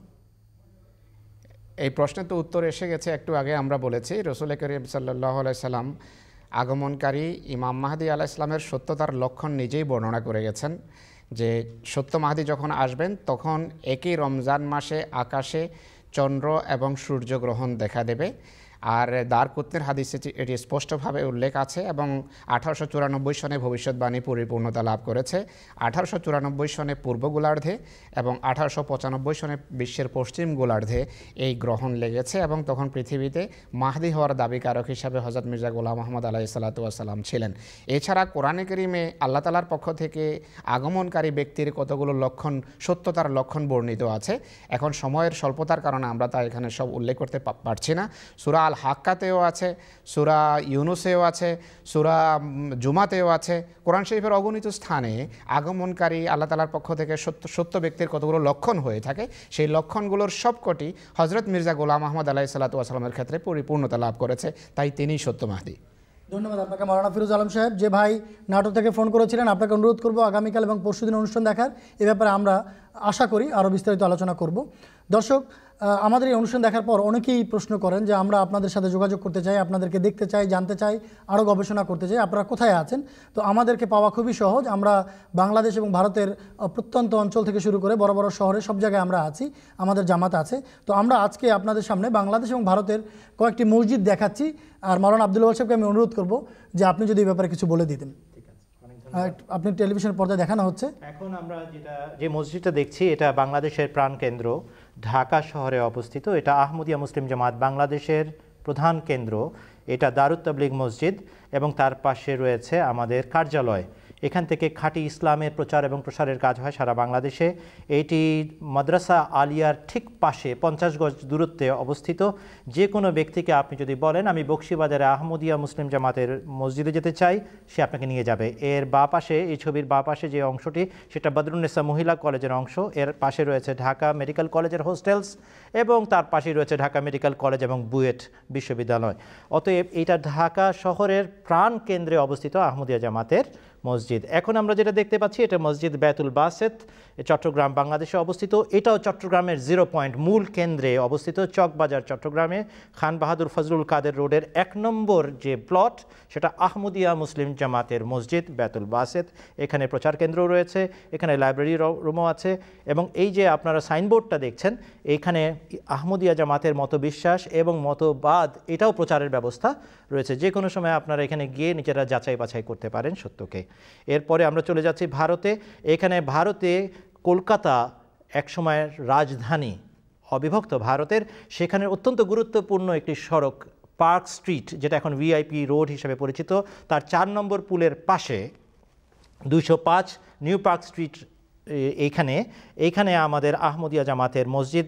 এই প্রশ্নের তো উত্তর এসে গেছে একটু আগে আমরা বলেছি রসুল করিম সাল্লাহ সাল্লাম আগমনকারী ইমাম মাহাদি আলাহ ইসলামের সত্যতার লক্ষণ নিজেই বর্ণনা করে গেছেন যে সত্য মাহাদি যখন আসবেন তখন একই রমজান মাসে আকাশে চন্দ্র এবং সূর্যগ্রহণ দেখা দেবে আর দার কুতনের হাদিসে এটি স্পষ্টভাবে উল্লেখ আছে এবং আঠারোশো চুরানব্বই সনে ভবিষ্যৎবাণী পরিপূর্ণতা লাভ করেছে আঠারোশো চুরানব্বই সনে পূর্ব গোলার্ধে এবং আঠারোশো পঁচানব্বই সনে বিশ্বের পশ্চিম গোলার্ধে এই গ্রহণ লেগেছে এবং তখন পৃথিবীতে মাহদি হওয়ার দাবিকারক হিসাবে হজরত মির্জা গোলাম মোহাম্মদ আলাহি সাল্লাতুয়াসাল্লাম ছিলেন এছাড়া কোরআনে করিমে আল্লাহ তালার পক্ষ থেকে আগমনকারী ব্যক্তির কতগুলো লক্ষণ সত্যতার লক্ষণ বর্ণিত আছে এখন সময়ের স্বল্পতার কারণে আমরা তা এখানে সব উল্লেখ করতে পারছি না সুরা আল হাক্কাতেও আছে সুরা ইউনুসেও আছে সুরা জুমাতেও আছে কোরআন শরীফের অগণিত স্থানে আগমনকারী আল্লাহ তালার পক্ষ থেকে সত্য সত্য ব্যক্তির কতগুলো লক্ষণ হয়ে থাকে সেই লক্ষণগুলোর সবকটি হজরত মির্জা গোলাম আহমদ আলাহি সাল্লাতুয়াসাল্লামের ক্ষেত্রে পরিপূর্ণতা লাভ করেছে তাই তিনিই সত্য মাহাদি ধন্যবাদ আপনাকে মৌলানা ফিরোজ আলম সাহেব যে ভাই নাটক থেকে ফোন করেছিলেন আপনাকে অনুরোধ করব আগামীকাল এবং পরশুদিন অনুষ্ঠান দেখার এ ব্যাপারে আমরা আশা করি আরও বিস্তারিত আলোচনা করব দর্শক আমাদের এই অনুষ্ঠান দেখার পর অনেকেই প্রশ্ন করেন যে আমরা আপনাদের সাথে যোগাযোগ করতে চাই আপনাদেরকে দেখতে চাই জানতে চাই আরও গবেষণা করতে চাই আপনারা কোথায় আছেন তো আমাদেরকে পাওয়া খুবই সহজ আমরা বাংলাদেশ এবং ভারতের প্রত্যন্ত অঞ্চল থেকে শুরু করে বড় বড় শহরে সব জায়গায় আমরা আছি আমাদের জামাত আছে তো আমরা আজকে আপনাদের সামনে বাংলাদেশ এবং ভারতের কয়েকটি মসজিদ দেখাচ্ছি আর মরান আব্দুল সাহেবকে আমি অনুরোধ করব যে আপনি যদি এই ব্যাপারে কিছু বলে দিতেন আপনি টেলিভিশন পর্দায় দেখানো হচ্ছে এখন আমরা যেটা যে মসজিদটা দেখছি এটা বাংলাদেশের প্রাণকেন্দ্র ঢাকা শহরে অবস্থিত এটা আহমদিয়া মুসলিম জামাত বাংলাদেশের প্রধান কেন্দ্র এটা দারুত্তাবলিগ মসজিদ এবং তার পাশে রয়েছে আমাদের কার্যালয় এখান থেকে খাঁটি ইসলামের প্রচার এবং প্রসারের কাজ হয় সারা বাংলাদেশে এটি মাদ্রাসা আলিয়ার ঠিক পাশে পঞ্চাশ গজ দূরত্বে অবস্থিত যে কোনো ব্যক্তিকে আপনি যদি বলেন আমি বক্সিবাজারে আহমদিয়া মুসলিম জামাতের মসজিদে যেতে চাই সে আপনাকে নিয়ে যাবে এর বা পাশে এই ছবির বা পাশে যে অংশটি সেটা বদরুন্নেসা মহিলা কলেজের অংশ এর পাশে রয়েছে ঢাকা মেডিকেল কলেজের হোস্টেলস এবং তার পাশেই রয়েছে ঢাকা মেডিকেল কলেজ এবং বুয়েট বিশ্ববিদ্যালয় অতএব এটা ঢাকা শহরের প্রাণ কেন্দ্রে অবস্থিত আহমদিয়া জামাতের মসজিদ এখন আমরা যেটা দেখতে পাচ্ছি এটা মসজিদ বেতুল বাসেত চট্টগ্রাম বাংলাদেশে অবস্থিত এটাও চট্টগ্রামের জিরো পয়েন্ট মূল কেন্দ্রে অবস্থিত চকবাজার চট্টগ্রামে খান বাহাদুর ফজলুল কাদের রোডের এক নম্বর যে প্লট সেটা আহমদিয়া মুসলিম জামাতের মসজিদ বেতুল বাসেত এখানে প্রচার কেন্দ্র রয়েছে এখানে লাইব্রেরি রুমও আছে এবং এই যে আপনারা সাইনবোর্ডটা দেখছেন এইখানে আহমদিয়া জামাতের মতো বিশ্বাস এবং মতবাদ এটাও প্রচারের ব্যবস্থা রয়েছে যে কোনো সময় আপনারা এখানে গিয়ে নিজেরা যাচাই বাছাই করতে পারেন সত্যকে এরপরে আমরা চলে যাচ্ছি ভারতে এখানে ভারতে কলকাতা একসময়ের রাজধানী অবিভক্ত ভারতের সেখানের অত্যন্ত গুরুত্বপূর্ণ একটি সড়ক পার্ক স্ট্রিট যেটা এখন ভিআইপি রোড হিসেবে পরিচিত তার চার নম্বর পুলের পাশে দুশো পাঁচ নিউ পার্ক স্ট্রিট এইখানে এইখানে আমাদের আহমদিয়া জামাতের মসজিদ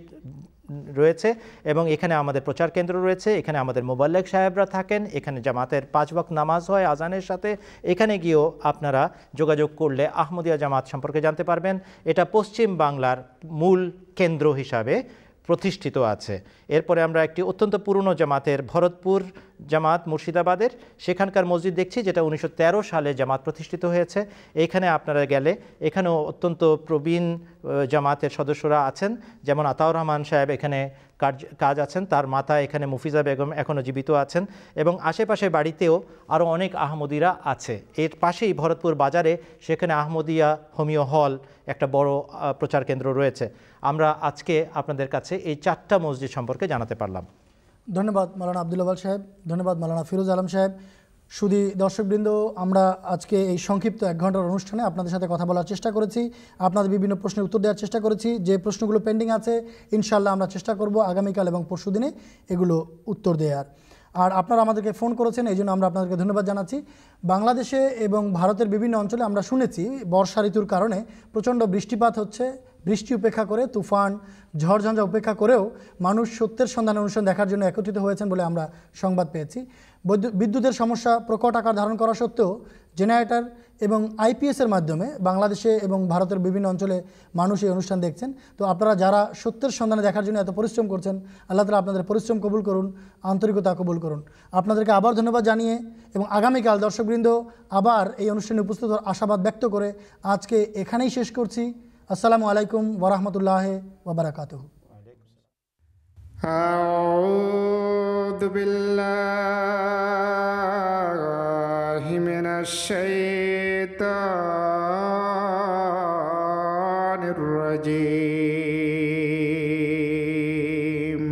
রয়েছে এবং এখানে আমাদের প্রচার কেন্দ্র রয়েছে এখানে আমাদের মোবাল্লেক সাহেবরা থাকেন এখানে জামাতের পাঁচ বক নামাজ হয় আজানের সাথে এখানে গিয়েও আপনারা যোগাযোগ করলে আহমদিয়া জামাত সম্পর্কে জানতে পারবেন এটা পশ্চিম বাংলার মূল কেন্দ্র হিসাবে প্রতিষ্ঠিত আছে এরপরে আমরা একটি অত্যন্ত পুরনো জামাতের ভরতপুর জামাত মুর্শিদাবাদের সেখানকার মসজিদ দেখছি যেটা উনিশশো সালে জামাত প্রতিষ্ঠিত হয়েছে এইখানে আপনারা গেলে এখানেও অত্যন্ত প্রবীণ জামাতের সদস্যরা আছেন যেমন আতাউর রহমান সাহেব এখানে কাজ কাজ আছেন তার মাতা এখানে মুফিজা বেগম এখনও জীবিত আছেন এবং আশেপাশে বাড়িতেও আরও অনেক আহমদিরা আছে এর পাশেই ভরতপুর বাজারে সেখানে আহমদিয়া হোমিও হল একটা বড় প্রচার কেন্দ্র রয়েছে আমরা আজকে আপনাদের কাছে এই চারটা মসজিদ সম্পর্কে জানাতে পারলাম ধন্যবাদ মালানা আবদুল্লাবাল সাহেব ধন্যবাদ মালানা ফিরোজ আলম সাহেব শুধু দর্শকবৃন্দ আমরা আজকে এই সংক্ষিপ্ত এক ঘন্টার অনুষ্ঠানে আপনাদের সাথে কথা বলার চেষ্টা করেছি আপনাদের বিভিন্ন প্রশ্নের উত্তর দেওয়ার চেষ্টা করেছি যে প্রশ্নগুলো পেন্ডিং আছে ইনশাল্লাহ আমরা চেষ্টা করব আগামীকাল এবং পরশু দিনে এগুলো উত্তর দেওয়ার আর আপনারা আমাদেরকে ফোন করেছেন এই জন্য আমরা আপনাদেরকে ধন্যবাদ জানাচ্ছি বাংলাদেশে এবং ভারতের বিভিন্ন অঞ্চলে আমরা শুনেছি বর্ষা ঋতুর কারণে প্রচণ্ড বৃষ্টিপাত হচ্ছে বৃষ্টি উপেক্ষা করে তুফান ঝড়ঝঞ্ঝা উপেক্ষা করেও মানুষ সত্যের সন্ধানে অনুষ্ঠান দেখার জন্য একত্রিত হয়েছেন বলে আমরা সংবাদ পেয়েছি বিদ্যুতের সমস্যা প্রকট আকার ধারণ করা সত্ত্বেও জেনারেটার এবং আইপিএসের মাধ্যমে বাংলাদেশে এবং ভারতের বিভিন্ন অঞ্চলে মানুষ এই অনুষ্ঠান দেখছেন তো আপনারা যারা সত্যের সন্ধানে দেখার জন্য এত পরিশ্রম করছেন আল্লাহ তালা আপনাদের পরিশ্রম কবুল করুন আন্তরিকতা কবুল করুন আপনাদেরকে আবার ধন্যবাদ জানিয়ে এবং আগামীকাল দর্শকবৃন্দ আবার এই অনুষ্ঠানে উপস্থিত হওয়ার আশাবাদ ব্যক্ত করে আজকে এখানেই শেষ করছি السلام عليكم ورحمة الله وبركاته أعوذ بالله من الشيطان الرجيم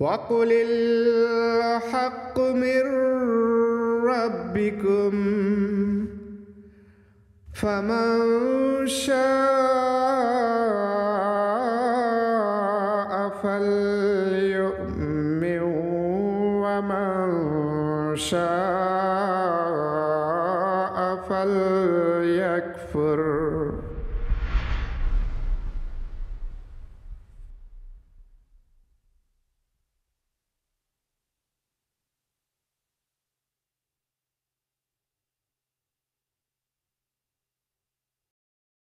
وقل الحق من ربكم فمن شاء